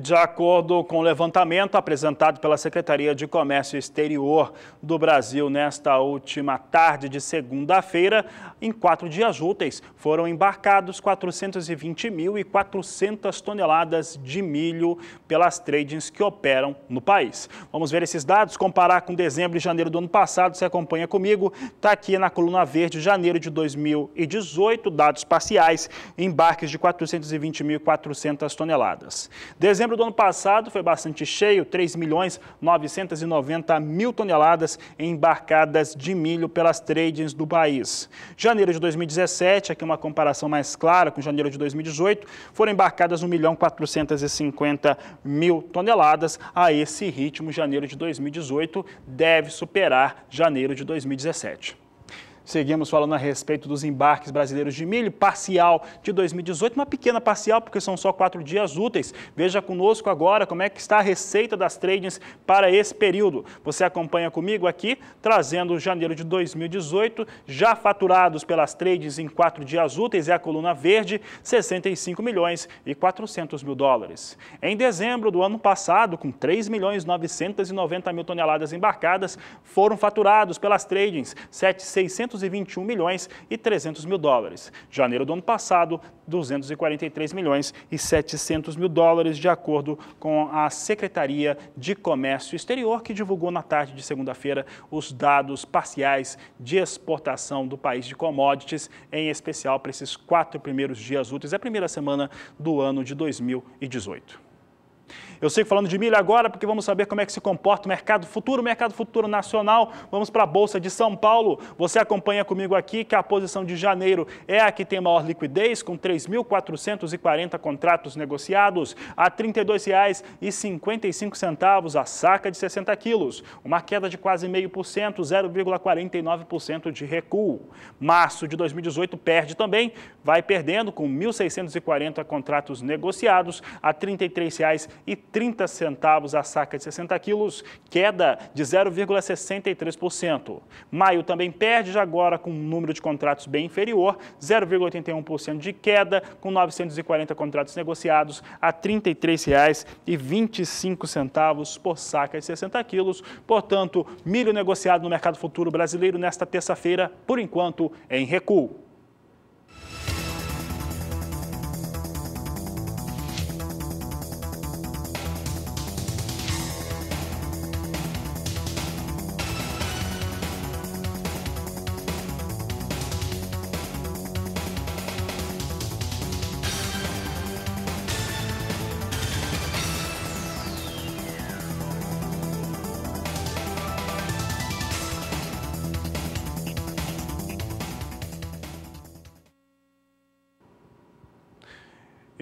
De acordo com o levantamento apresentado pela Secretaria de Comércio Exterior do Brasil nesta última tarde de segunda-feira, em quatro dias úteis foram embarcados 420.400 toneladas de milho pelas tradings que operam no país. Vamos ver esses dados, comparar com dezembro e janeiro do ano passado. Se acompanha comigo, está aqui na coluna verde, janeiro de 2018, dados parciais, embarques de 420.400 toneladas. Dezembro Setembro do ano passado foi bastante cheio, 3 milhões 990 mil toneladas embarcadas de milho pelas trading's do país. Janeiro de 2017, aqui uma comparação mais clara com janeiro de 2018, foram embarcadas 1 milhão 450 mil toneladas. A esse ritmo, janeiro de 2018 deve superar janeiro de 2017. Seguimos falando a respeito dos embarques brasileiros de milho, parcial de 2018, uma pequena parcial, porque são só quatro dias úteis. Veja conosco agora como é que está a receita das trading's para esse período. Você acompanha comigo aqui, trazendo janeiro de 2018, já faturados pelas trading's em quatro dias úteis, é a coluna verde, 65 milhões e 400 mil dólares. Em dezembro do ano passado, com 3 milhões 990 mil toneladas embarcadas, foram faturados pelas trades 700 221 milhões e 300 mil dólares. Janeiro do ano passado, 243 milhões e 700 mil dólares, de acordo com a Secretaria de Comércio Exterior, que divulgou na tarde de segunda-feira os dados parciais de exportação do país de commodities, em especial para esses quatro primeiros dias úteis, a primeira semana do ano de 2018. Eu sei que falando de milho agora, porque vamos saber como é que se comporta o mercado futuro, o mercado futuro nacional. Vamos para a Bolsa de São Paulo. Você acompanha comigo aqui que a posição de janeiro é a que tem maior liquidez, com 3.440 contratos negociados a R$ 32,55 a saca de 60 quilos, uma queda de quase 0,5%, 0,49% de recuo. Março de 2018 perde também, vai perdendo com 1.640 contratos negociados a R$ 33,30 30 centavos a saca de 60 quilos, queda de 0,63%. Maio também perde, já agora com um número de contratos bem inferior, 0,81% de queda, com 940 contratos negociados a R$ 33,25 por saca de 60 quilos. Portanto, milho negociado no mercado futuro brasileiro nesta terça-feira, por enquanto, é em recuo.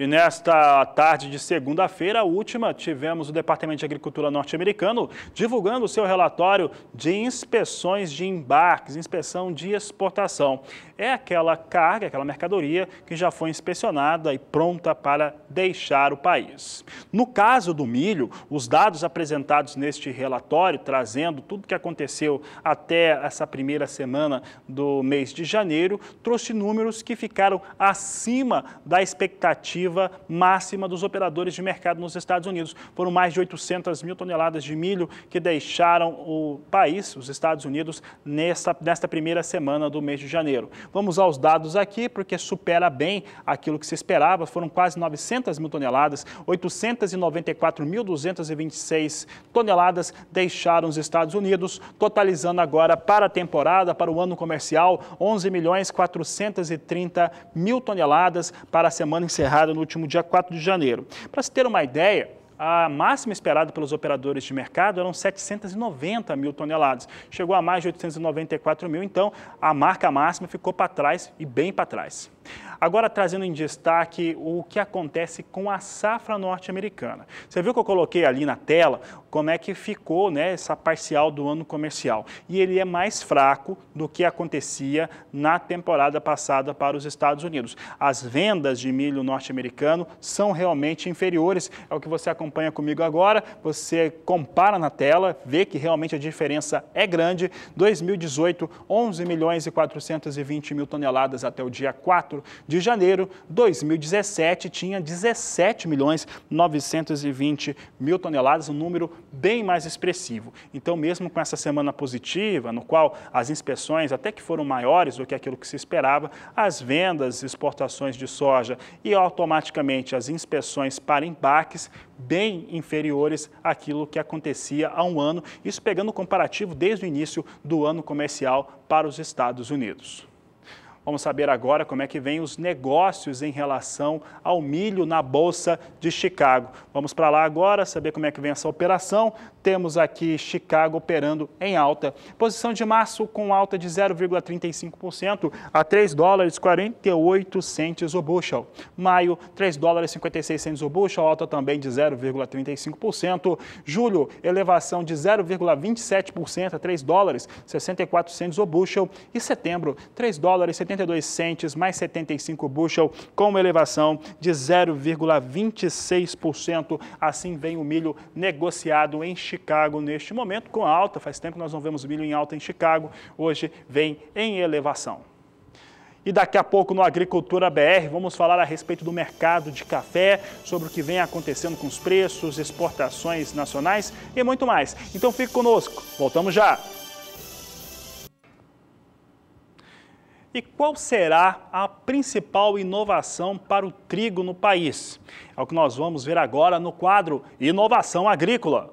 E nesta tarde de segunda-feira, última, tivemos o Departamento de Agricultura norte-americano divulgando o seu relatório de inspeções de embarques, inspeção de exportação. É aquela carga, aquela mercadoria que já foi inspecionada e pronta para deixar o país. No caso do milho, os dados apresentados neste relatório, trazendo tudo o que aconteceu até essa primeira semana do mês de janeiro, trouxe números que ficaram acima da expectativa máxima dos operadores de mercado nos Estados Unidos. Foram mais de 800 mil toneladas de milho que deixaram o país, os Estados Unidos, nesta primeira semana do mês de janeiro. Vamos aos dados aqui, porque supera bem aquilo que se esperava. Foram quase 900 mil toneladas, 894.226 toneladas deixaram os Estados Unidos, totalizando agora para a temporada, para o ano comercial, 11 milhões 430 mil toneladas para a semana encerrada no último dia 4 de janeiro. Para se ter uma ideia, a máxima esperada pelos operadores de mercado eram 790 mil toneladas. Chegou a mais de 894 mil, então a marca máxima ficou para trás e bem para trás. Agora, trazendo em destaque o que acontece com a safra norte-americana. Você viu que eu coloquei ali na tela como é que ficou né, essa parcial do ano comercial. E ele é mais fraco do que acontecia na temporada passada para os Estados Unidos. As vendas de milho norte-americano são realmente inferiores. É o que você acompanha comigo agora. Você compara na tela, vê que realmente a diferença é grande. 2018, 11 milhões e 420 mil toneladas até o dia 4 4 de janeiro, 2017 tinha 17 milhões 920 mil toneladas, um número bem mais expressivo. Então, mesmo com essa semana positiva, no qual as inspeções até que foram maiores do que aquilo que se esperava, as vendas, exportações de soja e automaticamente as inspeções para embarques bem inferiores àquilo que acontecia há um ano, isso pegando o comparativo desde o início do ano comercial para os Estados Unidos. Vamos saber agora como é que vem os negócios em relação ao milho na Bolsa de Chicago. Vamos para lá agora saber como é que vem essa operação. Temos aqui Chicago operando em alta. Posição de março com alta de 0,35% a 3 dólares 48 centes o bushel. Maio, 3 dólares 56 centes o bushel, alta também de 0,35%. Julho, elevação de 0,27% a 3 dólares 64 centes o bushel. E setembro, 3 dólares 74 82 centes mais 75 bushel, com uma elevação de 0,26%. Assim vem o milho negociado em Chicago neste momento, com alta. Faz tempo que nós não vemos milho em alta em Chicago. Hoje vem em elevação. E daqui a pouco no Agricultura BR vamos falar a respeito do mercado de café, sobre o que vem acontecendo com os preços, exportações nacionais e muito mais. Então fique conosco, voltamos já! E qual será a principal inovação para o trigo no país? É o que nós vamos ver agora no quadro Inovação Agrícola.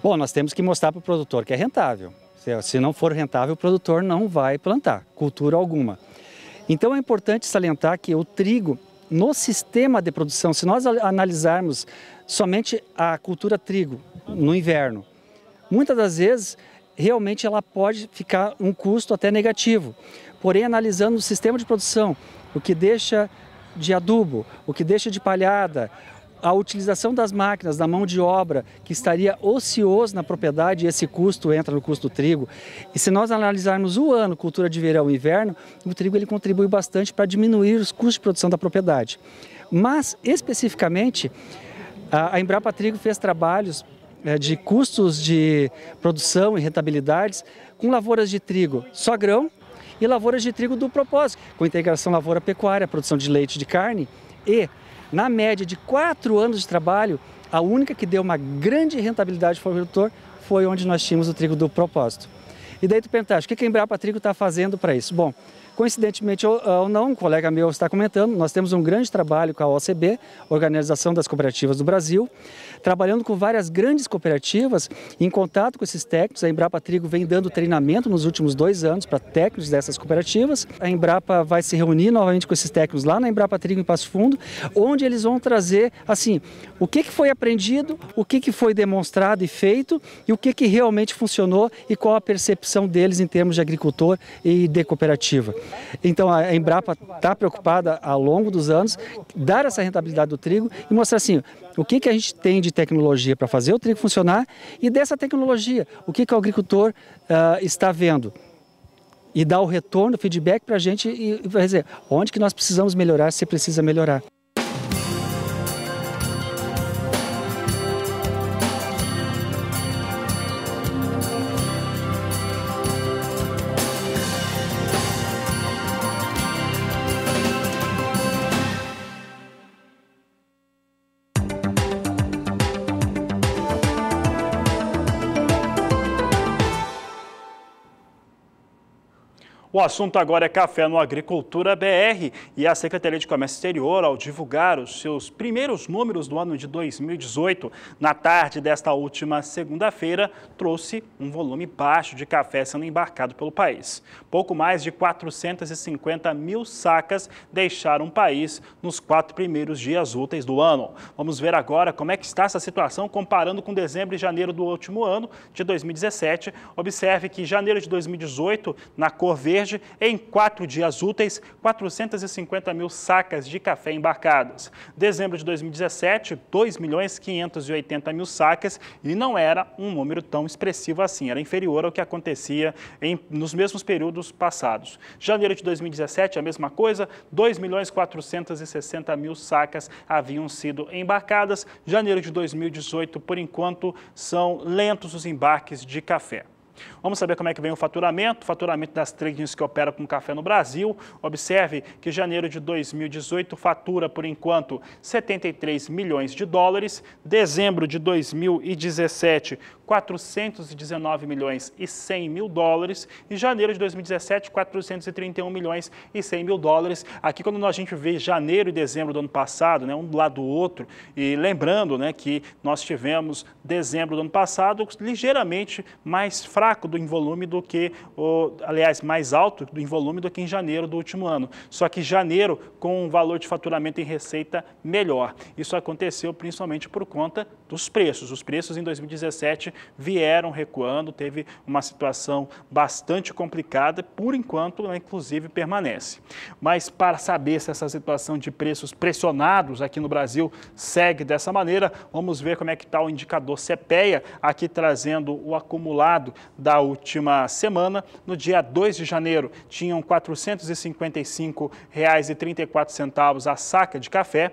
Bom, nós temos que mostrar para o produtor que é rentável. Se não for rentável, o produtor não vai plantar cultura alguma. Então é importante salientar que o trigo, no sistema de produção, se nós analisarmos somente a cultura trigo no inverno, muitas das vezes realmente ela pode ficar um custo até negativo. Porém, analisando o sistema de produção, o que deixa de adubo, o que deixa de palhada, a utilização das máquinas, da mão de obra, que estaria ocioso na propriedade, esse custo entra no custo do trigo. E se nós analisarmos o ano, cultura de verão e inverno, o trigo ele contribui bastante para diminuir os custos de produção da propriedade. Mas, especificamente, a Embrapa Trigo fez trabalhos é, de custos de produção e rentabilidades com lavouras de trigo só grão e lavouras de trigo do propósito, com integração lavoura-pecuária, produção de leite de carne e na média de quatro anos de trabalho, a única que deu uma grande rentabilidade para o produtor foi onde nós tínhamos o trigo do propósito. E daí tu perguntaste, o que a Embrapa Trigo está fazendo para isso? Bom, Coincidentemente ah, ou não, um colega meu está comentando, nós temos um grande trabalho com a OCB, Organização das Cooperativas do Brasil, trabalhando com várias grandes cooperativas, em contato com esses técnicos. A Embrapa Trigo vem dando treinamento nos últimos dois anos para técnicos dessas cooperativas. A Embrapa vai se reunir novamente com esses técnicos lá na Embrapa Trigo em Passo Fundo, onde eles vão trazer, assim, o que, foi aprendido, o que, foi demonstrado e feito e o que realmente funcionou e qual a percepção deles em termos de agricultor e de cooperativa. Então a Embrapa está preocupada ao longo dos anos dar essa rentabilidade do trigo e mostrar assim o que, que a gente tem de tecnologia para fazer o trigo funcionar e dessa tecnologia o que, que o agricultor uh, está vendo e dar o retorno, o feedback para a gente e, e dizer onde que nós precisamos melhorar, se precisa melhorar. O assunto agora é café no Agricultura BR e a Secretaria de Comércio Exterior, ao divulgar os seus primeiros números do ano de 2018, na tarde desta última segunda-feira, trouxe um volume baixo de café sendo embarcado pelo país. Pouco mais de 450 mil sacas deixaram o país nos quatro primeiros dias úteis do ano. Vamos ver agora como é que está essa situação comparando com dezembro e janeiro do último ano de 2017. Observe que janeiro de 2018, na cor verde, verde, em quatro dias úteis, 450 mil sacas de café embarcadas. Dezembro de 2017, 2 milhões 580 mil sacas e não era um número tão expressivo assim, era inferior ao que acontecia em, nos mesmos períodos passados. Janeiro de 2017, a mesma coisa, 2 milhões 460 mil sacas haviam sido embarcadas. Janeiro de 2018, por enquanto, são lentos os embarques de café. Vamos saber como é que vem o faturamento, o faturamento das tradings que operam com café no Brasil. Observe que janeiro de 2018 fatura, por enquanto, 73 milhões de dólares, dezembro de 2017 419 milhões e 100 mil dólares. e janeiro de 2017, 431 milhões e 100 mil dólares. Aqui, quando a gente vê janeiro e dezembro do ano passado, né, um do lado do outro, e lembrando né, que nós tivemos dezembro do ano passado ligeiramente mais fraco do, em volume do que, o, aliás, mais alto do, em volume do que em janeiro do último ano. Só que janeiro com um valor de faturamento em receita melhor. Isso aconteceu principalmente por conta dos preços. Os preços em 2017 vieram recuando, teve uma situação bastante complicada, por enquanto, né, inclusive, permanece. Mas para saber se essa situação de preços pressionados aqui no Brasil segue dessa maneira, vamos ver como é que está o indicador CPEA, aqui trazendo o acumulado da última semana. No dia 2 de janeiro, tinham R$ 455,34 a saca de café,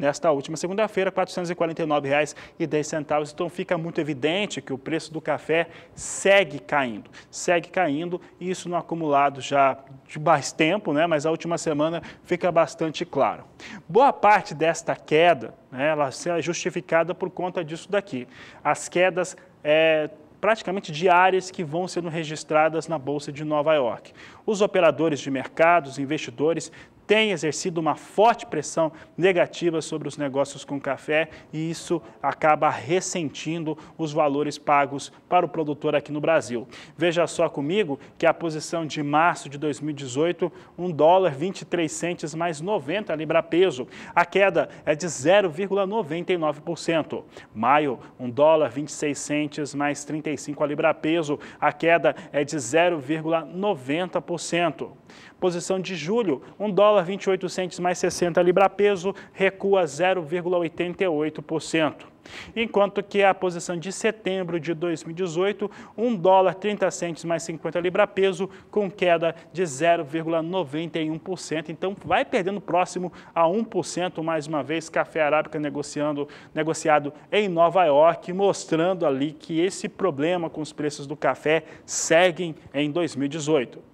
nesta última segunda-feira, R$ 449,10. Então fica muito evidente que o preço do café segue caindo, segue caindo, e isso no acumulado já de mais tempo, né? mas a última semana fica bastante claro. Boa parte desta queda, né, ela é justificada por conta disso daqui. As quedas é, praticamente diárias que vão sendo registradas na Bolsa de Nova York. Os operadores de mercados, investidores, tem exercido uma forte pressão negativa sobre os negócios com café e isso acaba ressentindo os valores pagos para o produtor aqui no Brasil. Veja só comigo que a posição de março de 2018, 1 dólar 23 centes mais 90 libra peso. A queda é de 0,99%. Maio, 1 dólar 26 centes mais 35 libra peso. A queda é de 0,90%. Posição de julho, 1 dólar 28 centes mais 60 libra-peso, recua 0,88%. Enquanto que a posição de setembro de 2018, 1 dólar 30 centes mais 50 libra-peso, com queda de 0,91%. Então vai perdendo próximo a 1% mais uma vez, café arábica negociando, negociado em Nova York, mostrando ali que esse problema com os preços do café seguem em 2018.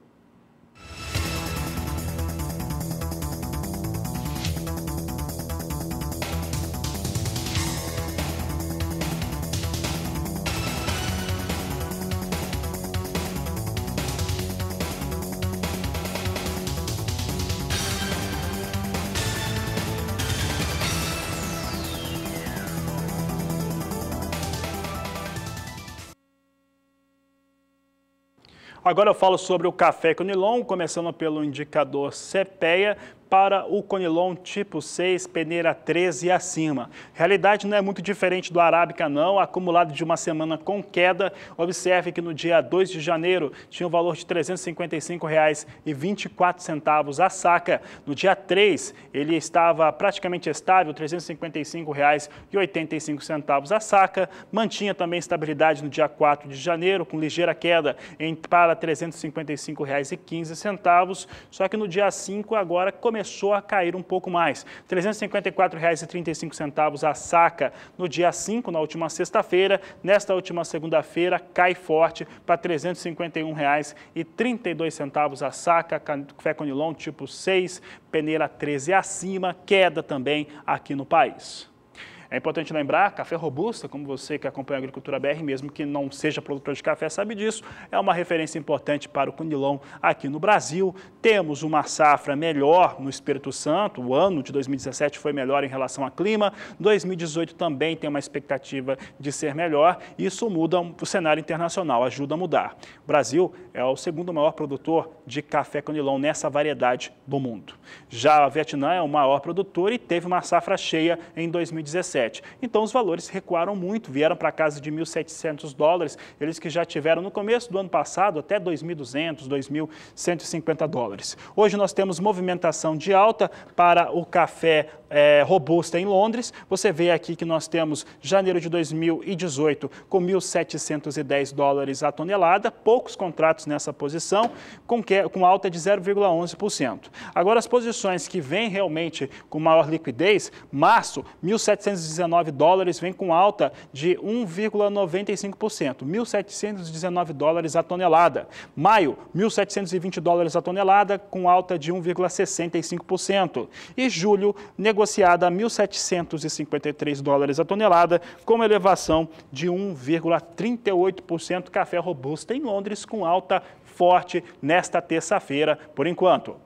Agora eu falo sobre o café Conilon, começando pelo indicador CPEA, para o Conilon tipo 6, peneira 13 e acima. Realidade não é muito diferente do Arábica, não. Acumulado de uma semana com queda, observe que no dia 2 de janeiro tinha o um valor de R$ 355,24 a saca. No dia 3, ele estava praticamente estável, R$ 355,85 a saca. Mantinha também estabilidade no dia 4 de janeiro, com ligeira queda em, para R$ 355,15, só que no dia 5 agora começou começou a cair um pouco mais. R$ 354,35 a saca no dia 5, na última sexta-feira. Nesta última segunda-feira, cai forte para R$ 351,32 a saca, café conilon tipo 6, peneira 13 acima, queda também aqui no país. É importante lembrar, café robusta, como você que acompanha a agricultura BR, mesmo que não seja produtor de café, sabe disso, é uma referência importante para o Cunilão aqui no Brasil. Temos uma safra melhor no Espírito Santo, o ano de 2017 foi melhor em relação ao clima, 2018 também tem uma expectativa de ser melhor, isso muda o cenário internacional, ajuda a mudar. O Brasil é o segundo maior produtor de café Cunilão nessa variedade do mundo. Já a Vietnã é o maior produtor e teve uma safra cheia em 2017. Então os valores recuaram muito, vieram para casa de 1.700 dólares, eles que já tiveram no começo do ano passado até 2.200, 2.150 dólares. Hoje nós temos movimentação de alta para o café é, eh, robusta em Londres. Você vê aqui que nós temos janeiro de 2018 com 1.710 dólares a tonelada, poucos contratos nessa posição, com, que, com alta de 0,11%. Agora, as posições que vêm realmente com maior liquidez, março, 1.700 1.719 dólares vem com alta de 1,95%, 1.719 dólares a tonelada. Maio, 1.720 dólares a tonelada, com alta de 1,65%. E julho, negociada a 1.753 dólares a tonelada, com uma elevação de 1,38%. Café robusta em Londres, com alta forte nesta terça-feira, por enquanto.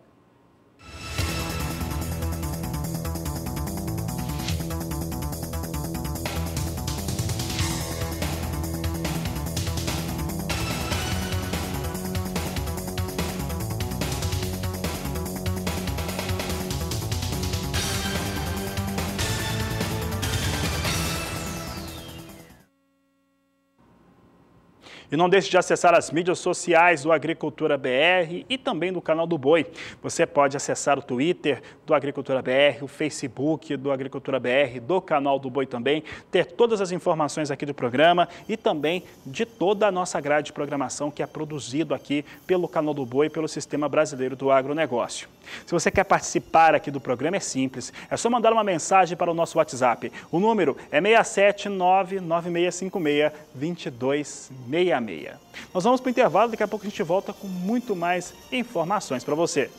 E não deixe de acessar as mídias sociais do Agricultura BR e também do canal do Boi. Você pode acessar o Twitter do Agricultura BR, o Facebook do Agricultura BR, do canal do Boi também, ter todas as informações aqui do programa e também de toda a nossa grade de programação que é produzido aqui pelo canal do Boi e pelo Sistema Brasileiro do Agronegócio. Se você quer participar aqui do programa, é simples. É só mandar uma mensagem para o nosso WhatsApp. O número é 67996562266 meia. Nós vamos para o intervalo, daqui a pouco a gente volta com muito mais informações para você.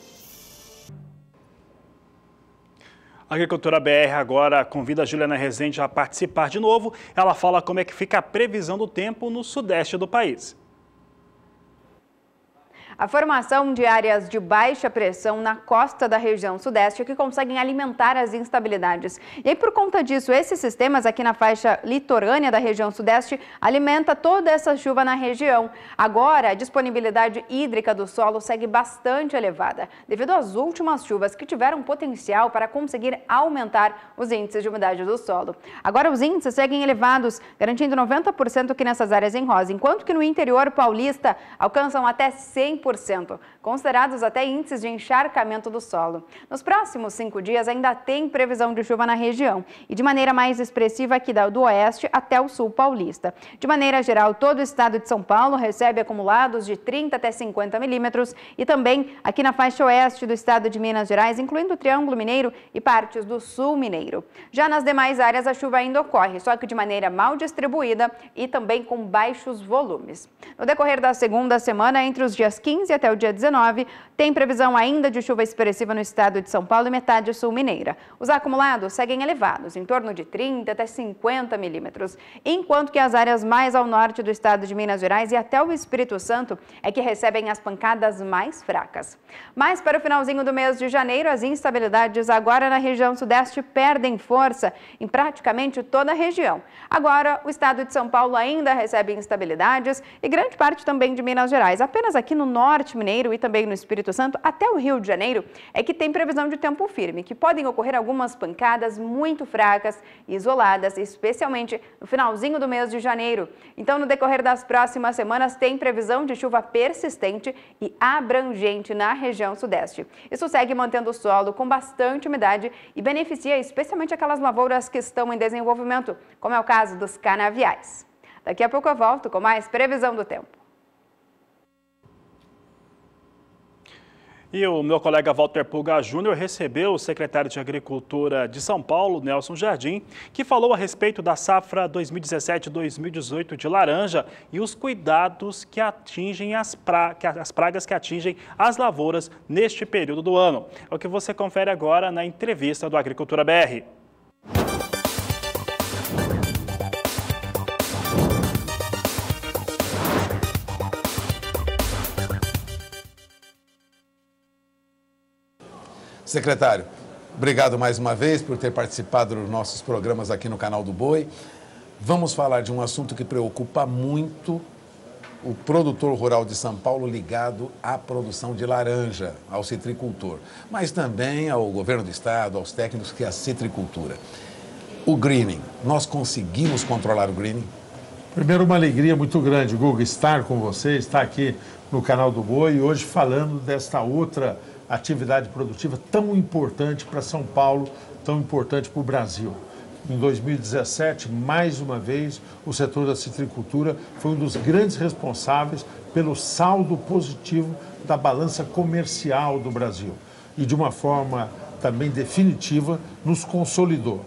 A Agricultura BR agora convida a Juliana Rezende a participar de novo. Ela fala como é que fica a previsão do tempo no sudeste do país. A formação de áreas de baixa pressão na costa da região sudeste é que conseguem alimentar as instabilidades. E aí, por conta disso, esses sistemas aqui na faixa litorânea da região sudeste alimenta toda essa chuva na região. Agora, a disponibilidade hídrica do solo segue bastante elevada, devido às últimas chuvas que tiveram potencial para conseguir aumentar os índices de umidade do solo. Agora, os índices seguem elevados, garantindo 90% aqui nessas áreas em rosa, enquanto que no interior paulista alcançam até 100%. 100% considerados até índices de encharcamento do solo. Nos próximos cinco dias ainda tem previsão de chuva na região e de maneira mais expressiva aqui do oeste até o sul paulista. De maneira geral, todo o estado de São Paulo recebe acumulados de 30 até 50 milímetros e também aqui na faixa oeste do estado de Minas Gerais, incluindo o Triângulo Mineiro e partes do sul mineiro. Já nas demais áreas a chuva ainda ocorre, só que de maneira mal distribuída e também com baixos volumes. No decorrer da segunda semana, entre os dias 15 até o dia 19, tem previsão ainda de chuva expressiva no estado de São Paulo e metade sul mineira. Os acumulados seguem elevados, em torno de 30 até 50 milímetros, enquanto que as áreas mais ao norte do estado de Minas Gerais e até o Espírito Santo é que recebem as pancadas mais fracas. Mas para o finalzinho do mês de janeiro, as instabilidades agora na região sudeste perdem força em praticamente toda a região. Agora, o estado de São Paulo ainda recebe instabilidades e grande parte também de Minas Gerais. Apenas aqui no norte mineiro e também no Espírito Santo até o Rio de Janeiro é que tem previsão de tempo firme, que podem ocorrer algumas pancadas muito fracas isoladas, especialmente no finalzinho do mês de janeiro. Então, no decorrer das próximas semanas, tem previsão de chuva persistente e abrangente na região sudeste. Isso segue mantendo o solo com bastante umidade e beneficia especialmente aquelas lavouras que estão em desenvolvimento, como é o caso dos canaviais. Daqui a pouco eu volto com mais previsão do tempo. E o meu colega Walter Puga Júnior recebeu o secretário de Agricultura de São Paulo, Nelson Jardim, que falou a respeito da safra 2017-2018 de laranja e os cuidados que atingem as, pra... as pragas que atingem as lavouras neste período do ano. É o que você confere agora na entrevista do Agricultura BR. Secretário, obrigado mais uma vez por ter participado dos nossos programas aqui no canal do Boi. Vamos falar de um assunto que preocupa muito o produtor rural de São Paulo ligado à produção de laranja, ao citricultor, mas também ao governo do estado, aos técnicos que é a citricultura. O greening, nós conseguimos controlar o greening? Primeiro, uma alegria muito grande, Guga, estar com você, estar aqui no canal do Boi e hoje falando desta outra atividade produtiva tão importante para São Paulo, tão importante para o Brasil. Em 2017, mais uma vez, o setor da citricultura foi um dos grandes responsáveis pelo saldo positivo da balança comercial do Brasil e, de uma forma também definitiva, nos consolidou.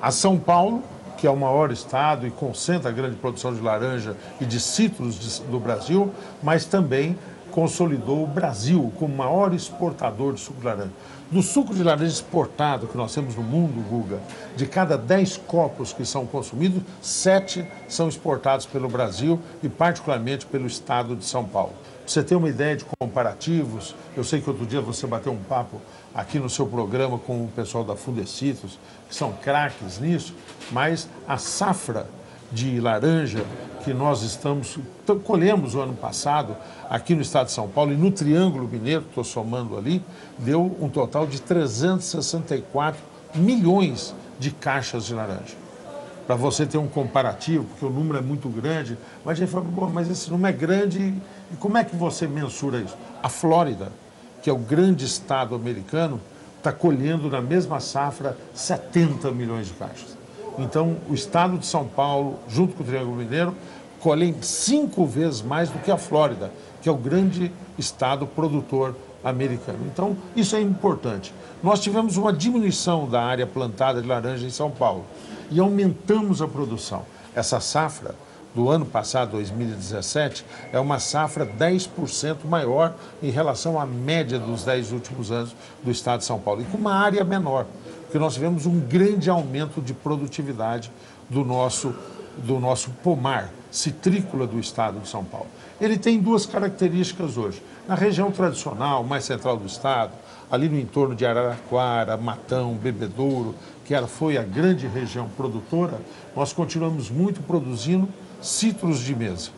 A São Paulo, que é o maior estado e concentra a grande produção de laranja e de cítrus do Brasil, mas também consolidou o Brasil como maior exportador de suco de laranja. Do suco de laranja exportado que nós temos no mundo, Guga, de cada 10 copos que são consumidos, 7 são exportados pelo Brasil e particularmente pelo estado de São Paulo. Pra você tem uma ideia de comparativos, eu sei que outro dia você bateu um papo aqui no seu programa com o pessoal da Fundecitos, que são craques nisso, mas a safra de laranja que nós estamos então, colhemos o ano passado aqui no estado de São Paulo e no Triângulo Mineiro, estou somando ali, deu um total de 364 milhões de caixas de laranja. Para você ter um comparativo, porque o número é muito grande, mas a gente fala, mas esse número é grande e como é que você mensura isso? A Flórida, que é o grande estado americano, está colhendo na mesma safra 70 milhões de caixas. Então, o estado de São Paulo, junto com o Triângulo Mineiro, colhem cinco vezes mais do que a Flórida, que é o grande estado produtor americano. Então, isso é importante. Nós tivemos uma diminuição da área plantada de laranja em São Paulo e aumentamos a produção. Essa safra do ano passado, 2017, é uma safra 10% maior em relação à média dos 10 últimos anos do estado de São Paulo e com uma área menor porque nós tivemos um grande aumento de produtividade do nosso, do nosso pomar, citrícola do estado de São Paulo. Ele tem duas características hoje. Na região tradicional, mais central do estado, ali no entorno de Araraquara, Matão, Bebedouro, que era, foi a grande região produtora, nós continuamos muito produzindo citros de mesa,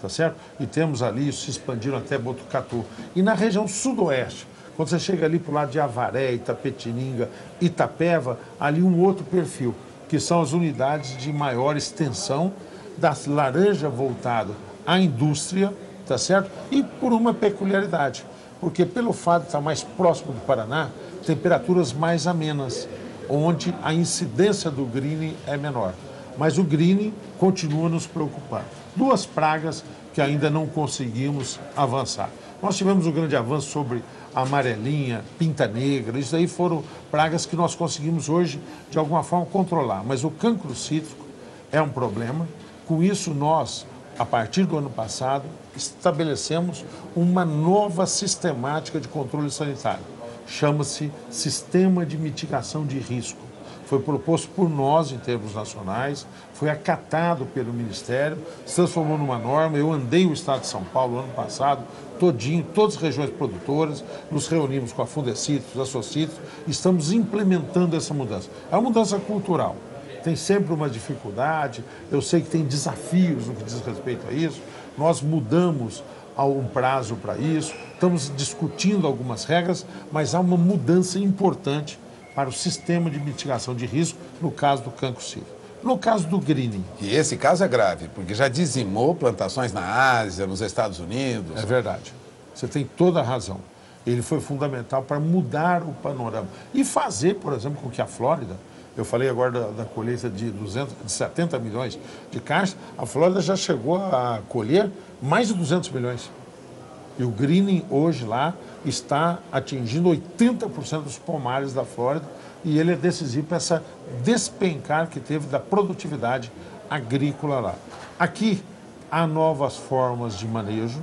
tá certo? E temos ali, isso se expandiram até Botucatu. E na região sudoeste, quando você chega ali para o lado de Avaré, Itapetininga, Itapeva, ali um outro perfil, que são as unidades de maior extensão da laranja voltado à indústria, tá certo? E por uma peculiaridade, porque pelo fato de tá estar mais próximo do Paraná, temperaturas mais amenas, onde a incidência do greening é menor. Mas o greening continua nos preocupando. Duas pragas que ainda não conseguimos avançar. Nós tivemos um grande avanço sobre amarelinha, pinta negra, isso aí foram pragas que nós conseguimos hoje, de alguma forma, controlar. Mas o cancro cítrico é um problema. Com isso, nós, a partir do ano passado, estabelecemos uma nova sistemática de controle sanitário. Chama-se Sistema de Mitigação de Risco foi proposto por nós em termos nacionais, foi acatado pelo Ministério, se transformou numa norma. Eu andei o Estado de São Paulo ano passado, todinho, todas as regiões produtoras, nos reunimos com a Fundecitos, Associados, estamos implementando essa mudança. É uma mudança cultural, tem sempre uma dificuldade, eu sei que tem desafios no que diz respeito a isso, nós mudamos um prazo para isso, estamos discutindo algumas regras, mas há uma mudança importante para o sistema de mitigação de risco no caso do cancro cívico. No caso do greening. E esse caso é grave, porque já dizimou plantações na Ásia, nos Estados Unidos. É verdade. Você tem toda a razão. Ele foi fundamental para mudar o panorama. E fazer, por exemplo, com que a Flórida, eu falei agora da, da colheita de, 200, de 70 milhões de caixas, a Flórida já chegou a colher mais de 200 milhões. E o greening hoje lá está atingindo 80% dos pomares da Flórida e ele é decisivo para essa despencar que teve da produtividade agrícola lá. Aqui há novas formas de manejo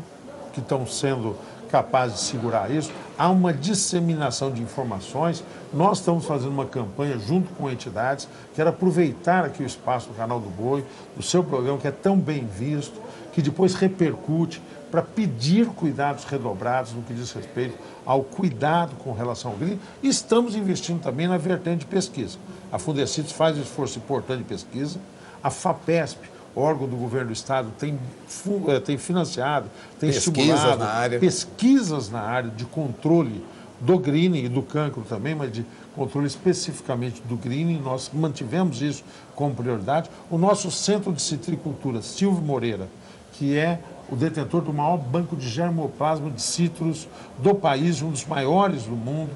que estão sendo capazes de segurar isso, há uma disseminação de informações nós estamos fazendo uma campanha junto com entidades. Quero aproveitar aqui o espaço do canal do Boi, do seu programa, que é tão bem visto, que depois repercute para pedir cuidados redobrados no que diz respeito ao cuidado com relação ao grilo. Estamos investindo também na vertente de pesquisa. A Fundecites faz um esforço importante de pesquisa. A FAPESP, órgão do governo do Estado, tem, eh, tem financiado, tem pesquisas estimulado na área. pesquisas na área de controle do greening e do cancro também, mas de controle especificamente do greening, nós mantivemos isso como prioridade. O nosso centro de citricultura, Silvio Moreira, que é o detentor do maior banco de germoplasma de citros do país, um dos maiores do mundo,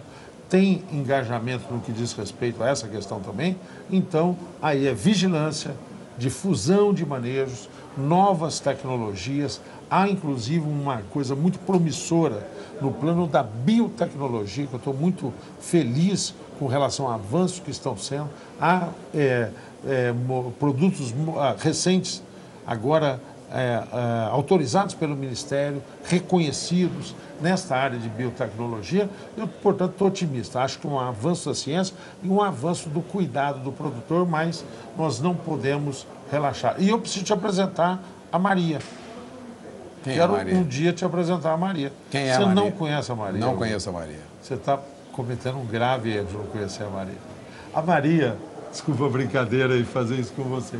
tem engajamento no que diz respeito a essa questão também. Então, aí é vigilância, difusão de manejos, novas tecnologias, Há, inclusive, uma coisa muito promissora no plano da biotecnologia, que eu estou muito feliz com relação a avanços que estão sendo. Há é, é, produtos ah, recentes, agora é, é, autorizados pelo Ministério, reconhecidos nesta área de biotecnologia. Eu, portanto, estou otimista. Acho que um avanço da ciência e um avanço do cuidado do produtor, mas nós não podemos relaxar. E eu preciso te apresentar a Maria. Quem Quero é um dia te apresentar a Maria. Quem é Você a Maria? não conhece a Maria. Não conheço a Maria. Você está cometendo um grave erro de não conhecer a Maria. A Maria, desculpa a brincadeira e fazer isso com você,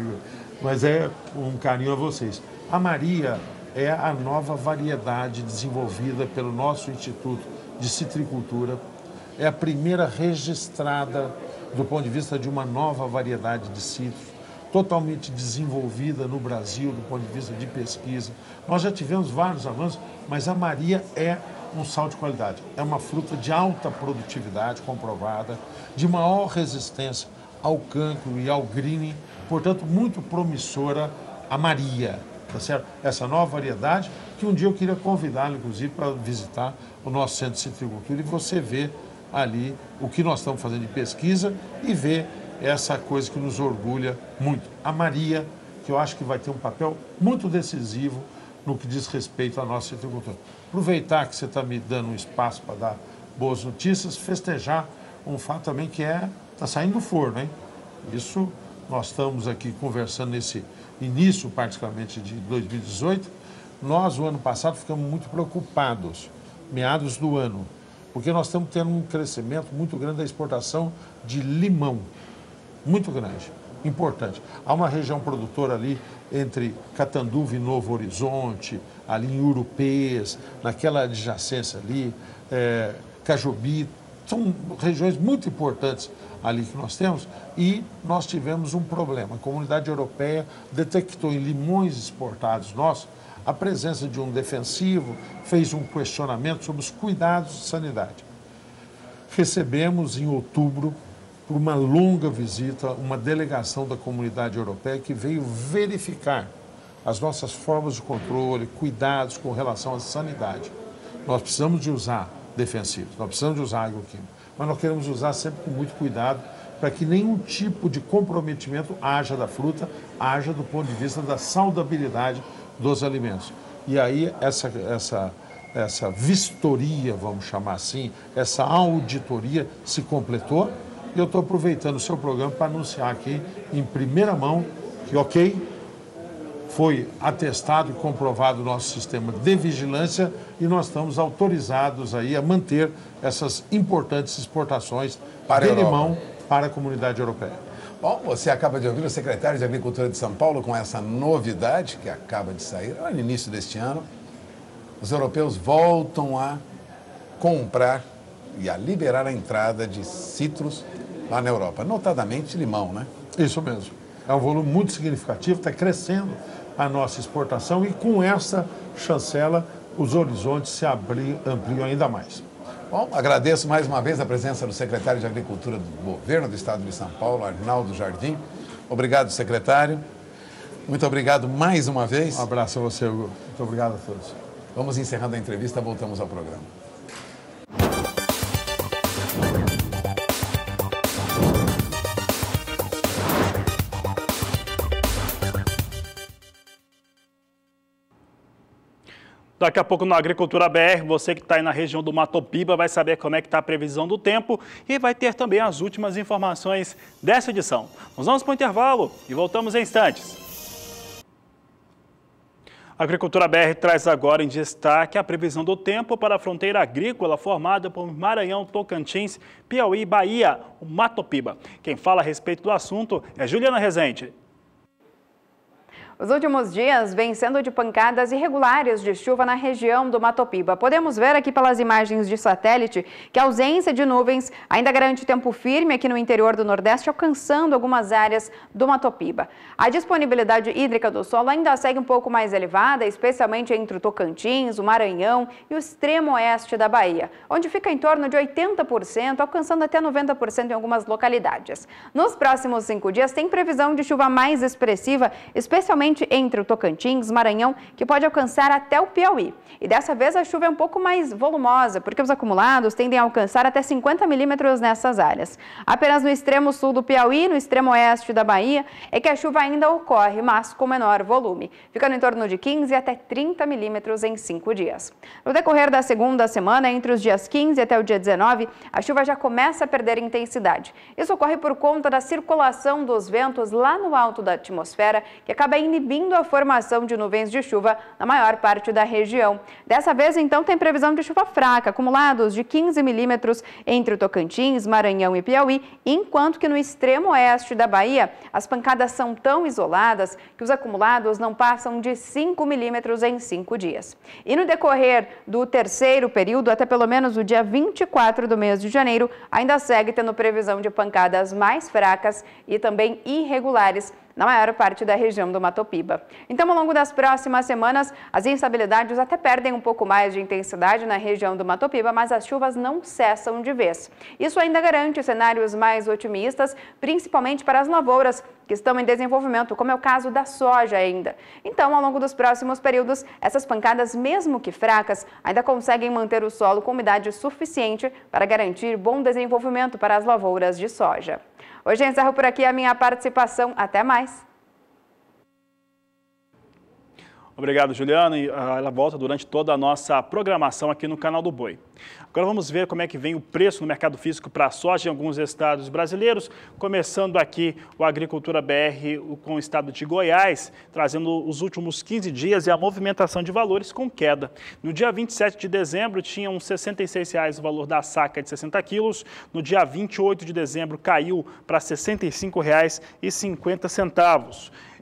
mas é um carinho a vocês. A Maria é a nova variedade desenvolvida pelo nosso Instituto de Citricultura. É a primeira registrada do ponto de vista de uma nova variedade de citros totalmente desenvolvida no Brasil do ponto de vista de pesquisa. Nós já tivemos vários avanços, mas a Maria é um sal de qualidade. É uma fruta de alta produtividade comprovada, de maior resistência ao cancro e ao greening, portanto, muito promissora a Maria, tá certo? Essa nova variedade que um dia eu queria convidá-lo, inclusive, para visitar o nosso centro de citricultura e você ver ali o que nós estamos fazendo de pesquisa e ver essa coisa que nos orgulha muito. A Maria, que eu acho que vai ter um papel muito decisivo no que diz respeito à nossa agricultura. Aproveitar que você está me dando um espaço para dar boas notícias, festejar um fato também que é está saindo do forno, hein? Isso nós estamos aqui conversando nesse início, particularmente de 2018. Nós, o ano passado, ficamos muito preocupados, meados do ano, porque nós estamos tendo um crescimento muito grande da exportação de limão muito grande, importante. Há uma região produtora ali entre Catanduva e Novo Horizonte, ali em Urupês, naquela adjacência ali, é, Cajubi, são regiões muito importantes ali que nós temos e nós tivemos um problema. A comunidade europeia detectou em limões exportados nossos a presença de um defensivo, fez um questionamento sobre os cuidados de sanidade. Recebemos em outubro por uma longa visita, uma delegação da comunidade europeia que veio verificar as nossas formas de controle, cuidados com relação à sanidade. Nós precisamos de usar defensivos, nós precisamos de usar agroquímicos, mas nós queremos usar sempre com muito cuidado para que nenhum tipo de comprometimento haja da fruta, haja do ponto de vista da saudabilidade dos alimentos. E aí essa, essa, essa vistoria, vamos chamar assim, essa auditoria se completou e eu estou aproveitando o seu programa para anunciar aqui, em primeira mão, que, ok, foi atestado e comprovado o nosso sistema de vigilância e nós estamos autorizados aí a manter essas importantes exportações para de limão para a comunidade europeia. Bom, você acaba de ouvir o secretário de Agricultura de São Paulo com essa novidade que acaba de sair no início deste ano. Os europeus voltam a comprar e a liberar a entrada de citros lá na Europa, notadamente limão, né? Isso mesmo. É um volume muito significativo, está crescendo a nossa exportação e com essa chancela os horizontes se abri, ampliam ainda mais. Bom, agradeço mais uma vez a presença do secretário de Agricultura do Governo do Estado de São Paulo, Arnaldo Jardim. Obrigado, secretário. Muito obrigado mais uma vez. Um abraço a você, Hugo. Muito obrigado a todos. Vamos encerrando a entrevista, voltamos ao programa. Daqui a pouco no Agricultura BR, você que está aí na região do Matopiba vai saber como é que está a previsão do tempo e vai ter também as últimas informações dessa edição. Nós vamos para o intervalo e voltamos em instantes. A Agricultura BR traz agora em destaque a previsão do tempo para a fronteira agrícola formada por Maranhão, Tocantins, Piauí, Bahia, o Matopiba. Quem fala a respeito do assunto é Juliana Rezende. Os últimos dias vêm sendo de pancadas irregulares de chuva na região do Matopiba. Podemos ver aqui pelas imagens de satélite que a ausência de nuvens ainda garante tempo firme aqui no interior do Nordeste, alcançando algumas áreas do Matopiba. A disponibilidade hídrica do solo ainda segue um pouco mais elevada, especialmente entre o Tocantins, o Maranhão e o extremo oeste da Bahia, onde fica em torno de 80%, alcançando até 90% em algumas localidades. Nos próximos cinco dias tem previsão de chuva mais expressiva, especialmente principalmente entre o Tocantins, Maranhão, que pode alcançar até o Piauí. E dessa vez a chuva é um pouco mais volumosa, porque os acumulados tendem a alcançar até 50 milímetros nessas áreas. Apenas no extremo sul do Piauí, no extremo oeste da Bahia, é que a chuva ainda ocorre, mas com menor volume, ficando em torno de 15 até 30 milímetros em cinco dias. No decorrer da segunda semana, entre os dias 15 até o dia 19, a chuva já começa a perder intensidade. Isso ocorre por conta da circulação dos ventos lá no alto da atmosfera, que acaba inibindo inibindo a formação de nuvens de chuva na maior parte da região. Dessa vez, então, tem previsão de chuva fraca, acumulados de 15 milímetros entre o Tocantins, Maranhão e Piauí, enquanto que no extremo oeste da Bahia, as pancadas são tão isoladas que os acumulados não passam de 5 milímetros em 5 dias. E no decorrer do terceiro período, até pelo menos o dia 24 do mês de janeiro, ainda segue tendo previsão de pancadas mais fracas e também irregulares na maior parte da região do Matopiba. Então, ao longo das próximas semanas, as instabilidades até perdem um pouco mais de intensidade na região do Matopiba, mas as chuvas não cessam de vez. Isso ainda garante cenários mais otimistas, principalmente para as lavouras que estão em desenvolvimento, como é o caso da soja ainda. Então, ao longo dos próximos períodos, essas pancadas, mesmo que fracas, ainda conseguem manter o solo com umidade suficiente para garantir bom desenvolvimento para as lavouras de soja. Hoje encerro por aqui a minha participação. Até mais! Obrigado, Juliano. E ah, ela volta durante toda a nossa programação aqui no canal do Boi. Agora vamos ver como é que vem o preço no mercado físico para a soja em alguns estados brasileiros, começando aqui o Agricultura BR com o estado de Goiás, trazendo os últimos 15 dias e a movimentação de valores com queda. No dia 27 de dezembro, uns R$ 66,00 o valor da saca de 60 quilos. No dia 28 de dezembro, caiu para R$ 65,50.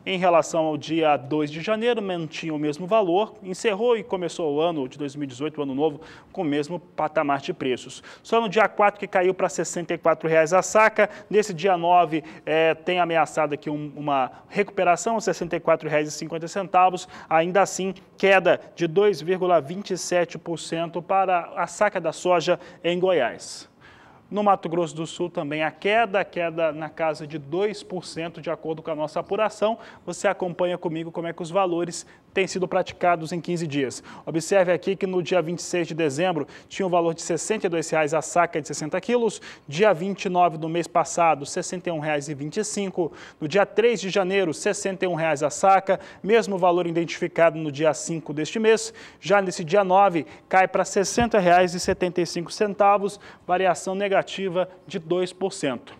Em relação ao dia 2 de janeiro, mantinha o mesmo valor, encerrou e começou o ano de 2018, o ano novo, com o mesmo patamar de preços. Só no dia 4 que caiu para R$ 64,00 a saca. Nesse dia 9 é, eh, tem ameaçado aqui um, uma recuperação, R$ 64,50. Ainda assim, queda de 2,27% para a saca da soja em Goiás. No Mato Grosso do Sul também a queda, a queda na casa de 2%, de acordo com a nossa apuração. Você acompanha comigo como é que os valores têm sido praticados em 15 dias. Observe aqui que no dia 26 de dezembro tinha o um valor de R$ 62,00 a saca de 60 quilos, dia 29 do mês passado, R$ 61,25, no dia 3 de janeiro, R$ 61,00 a saca, mesmo valor identificado no dia 5 deste mês. Já nesse dia 9, cai para R$ 60,75, variação negativa de 2%.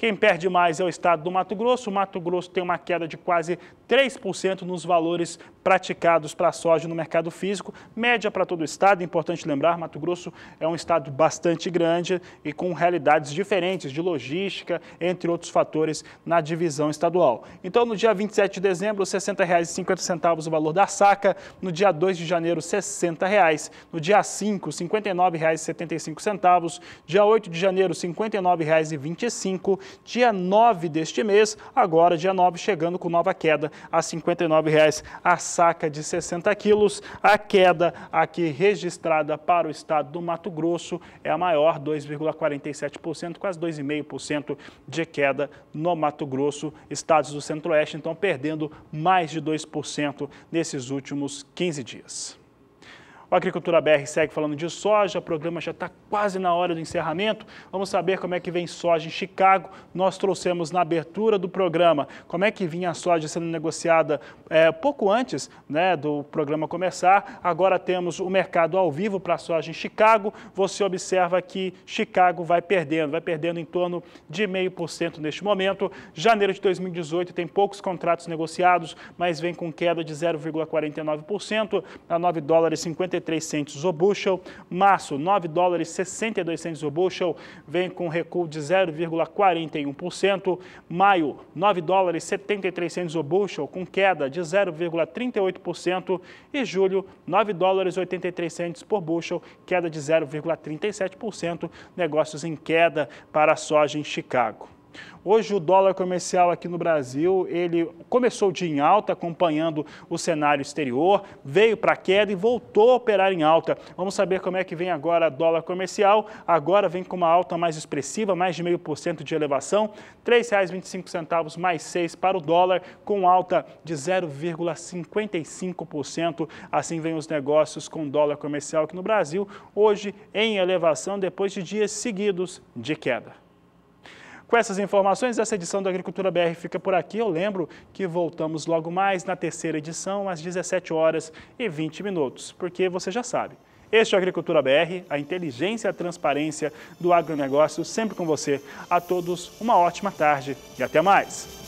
Quem perde mais é o estado do Mato Grosso. O Mato Grosso tem uma queda de quase 3% nos valores praticados para a soja no mercado físico, média para todo o estado. É importante lembrar, Mato Grosso é um estado bastante grande e com realidades diferentes de logística, entre outros fatores, na divisão estadual. Então, no dia 27 de dezembro, R$ 60,50 o valor da saca, no dia 2 de janeiro, R$ 60,00, no dia 5, R$ 59,75, dia 8 de janeiro, R$ 59,25 dia 9 deste mês, agora dia 9 chegando com nova queda a R$ 59,00 a saca de 60 quilos. A queda aqui registrada para o estado do Mato Grosso é a maior, 2,47%, quase 2,5% de queda no Mato Grosso, estados do Centro-Oeste, então perdendo mais de 2% nesses últimos 15 dias. O Agricultura BR segue falando de soja, o programa já está quase na hora do encerramento. Vamos saber como é que vem soja em Chicago. Nós trouxemos na abertura do programa como é que vinha a soja sendo negociada é, pouco antes né, do programa começar. Agora temos o mercado ao vivo para a soja em Chicago. Você observa que Chicago vai perdendo, vai perdendo em torno de 0,5% neste momento. Janeiro de 2018 tem poucos contratos negociados, mas vem com queda de 0,49% a 9 dólares 55 73 o bushel, março 9 dólares 62 o bushel, vem com recuo de 0,41%, maio 9 dólares 73 o bushel com queda de 0,38% e julho 9 dólares 83 por bushel, queda de 0,37%, negócios em queda para a soja em Chicago. Hoje o dólar comercial aqui no Brasil, ele começou de em alta, acompanhando o cenário exterior, veio para queda e voltou a operar em alta. Vamos saber como é que vem agora o dólar comercial. Agora vem com uma alta mais expressiva, mais de meio por cento de elevação, R$ 3,25 mais 6 para o dólar, com alta de 0,55%. Assim vem os negócios com dólar comercial aqui no Brasil, hoje em elevação depois de dias seguidos de queda. Com essas informações, essa edição do Agricultura BR fica por aqui. Eu lembro que voltamos logo mais na terceira edição, às 17 horas e 20 minutos, porque você já sabe. Este é o Agricultura BR, a inteligência e a transparência do agronegócio, sempre com você. A todos, uma ótima tarde e até mais!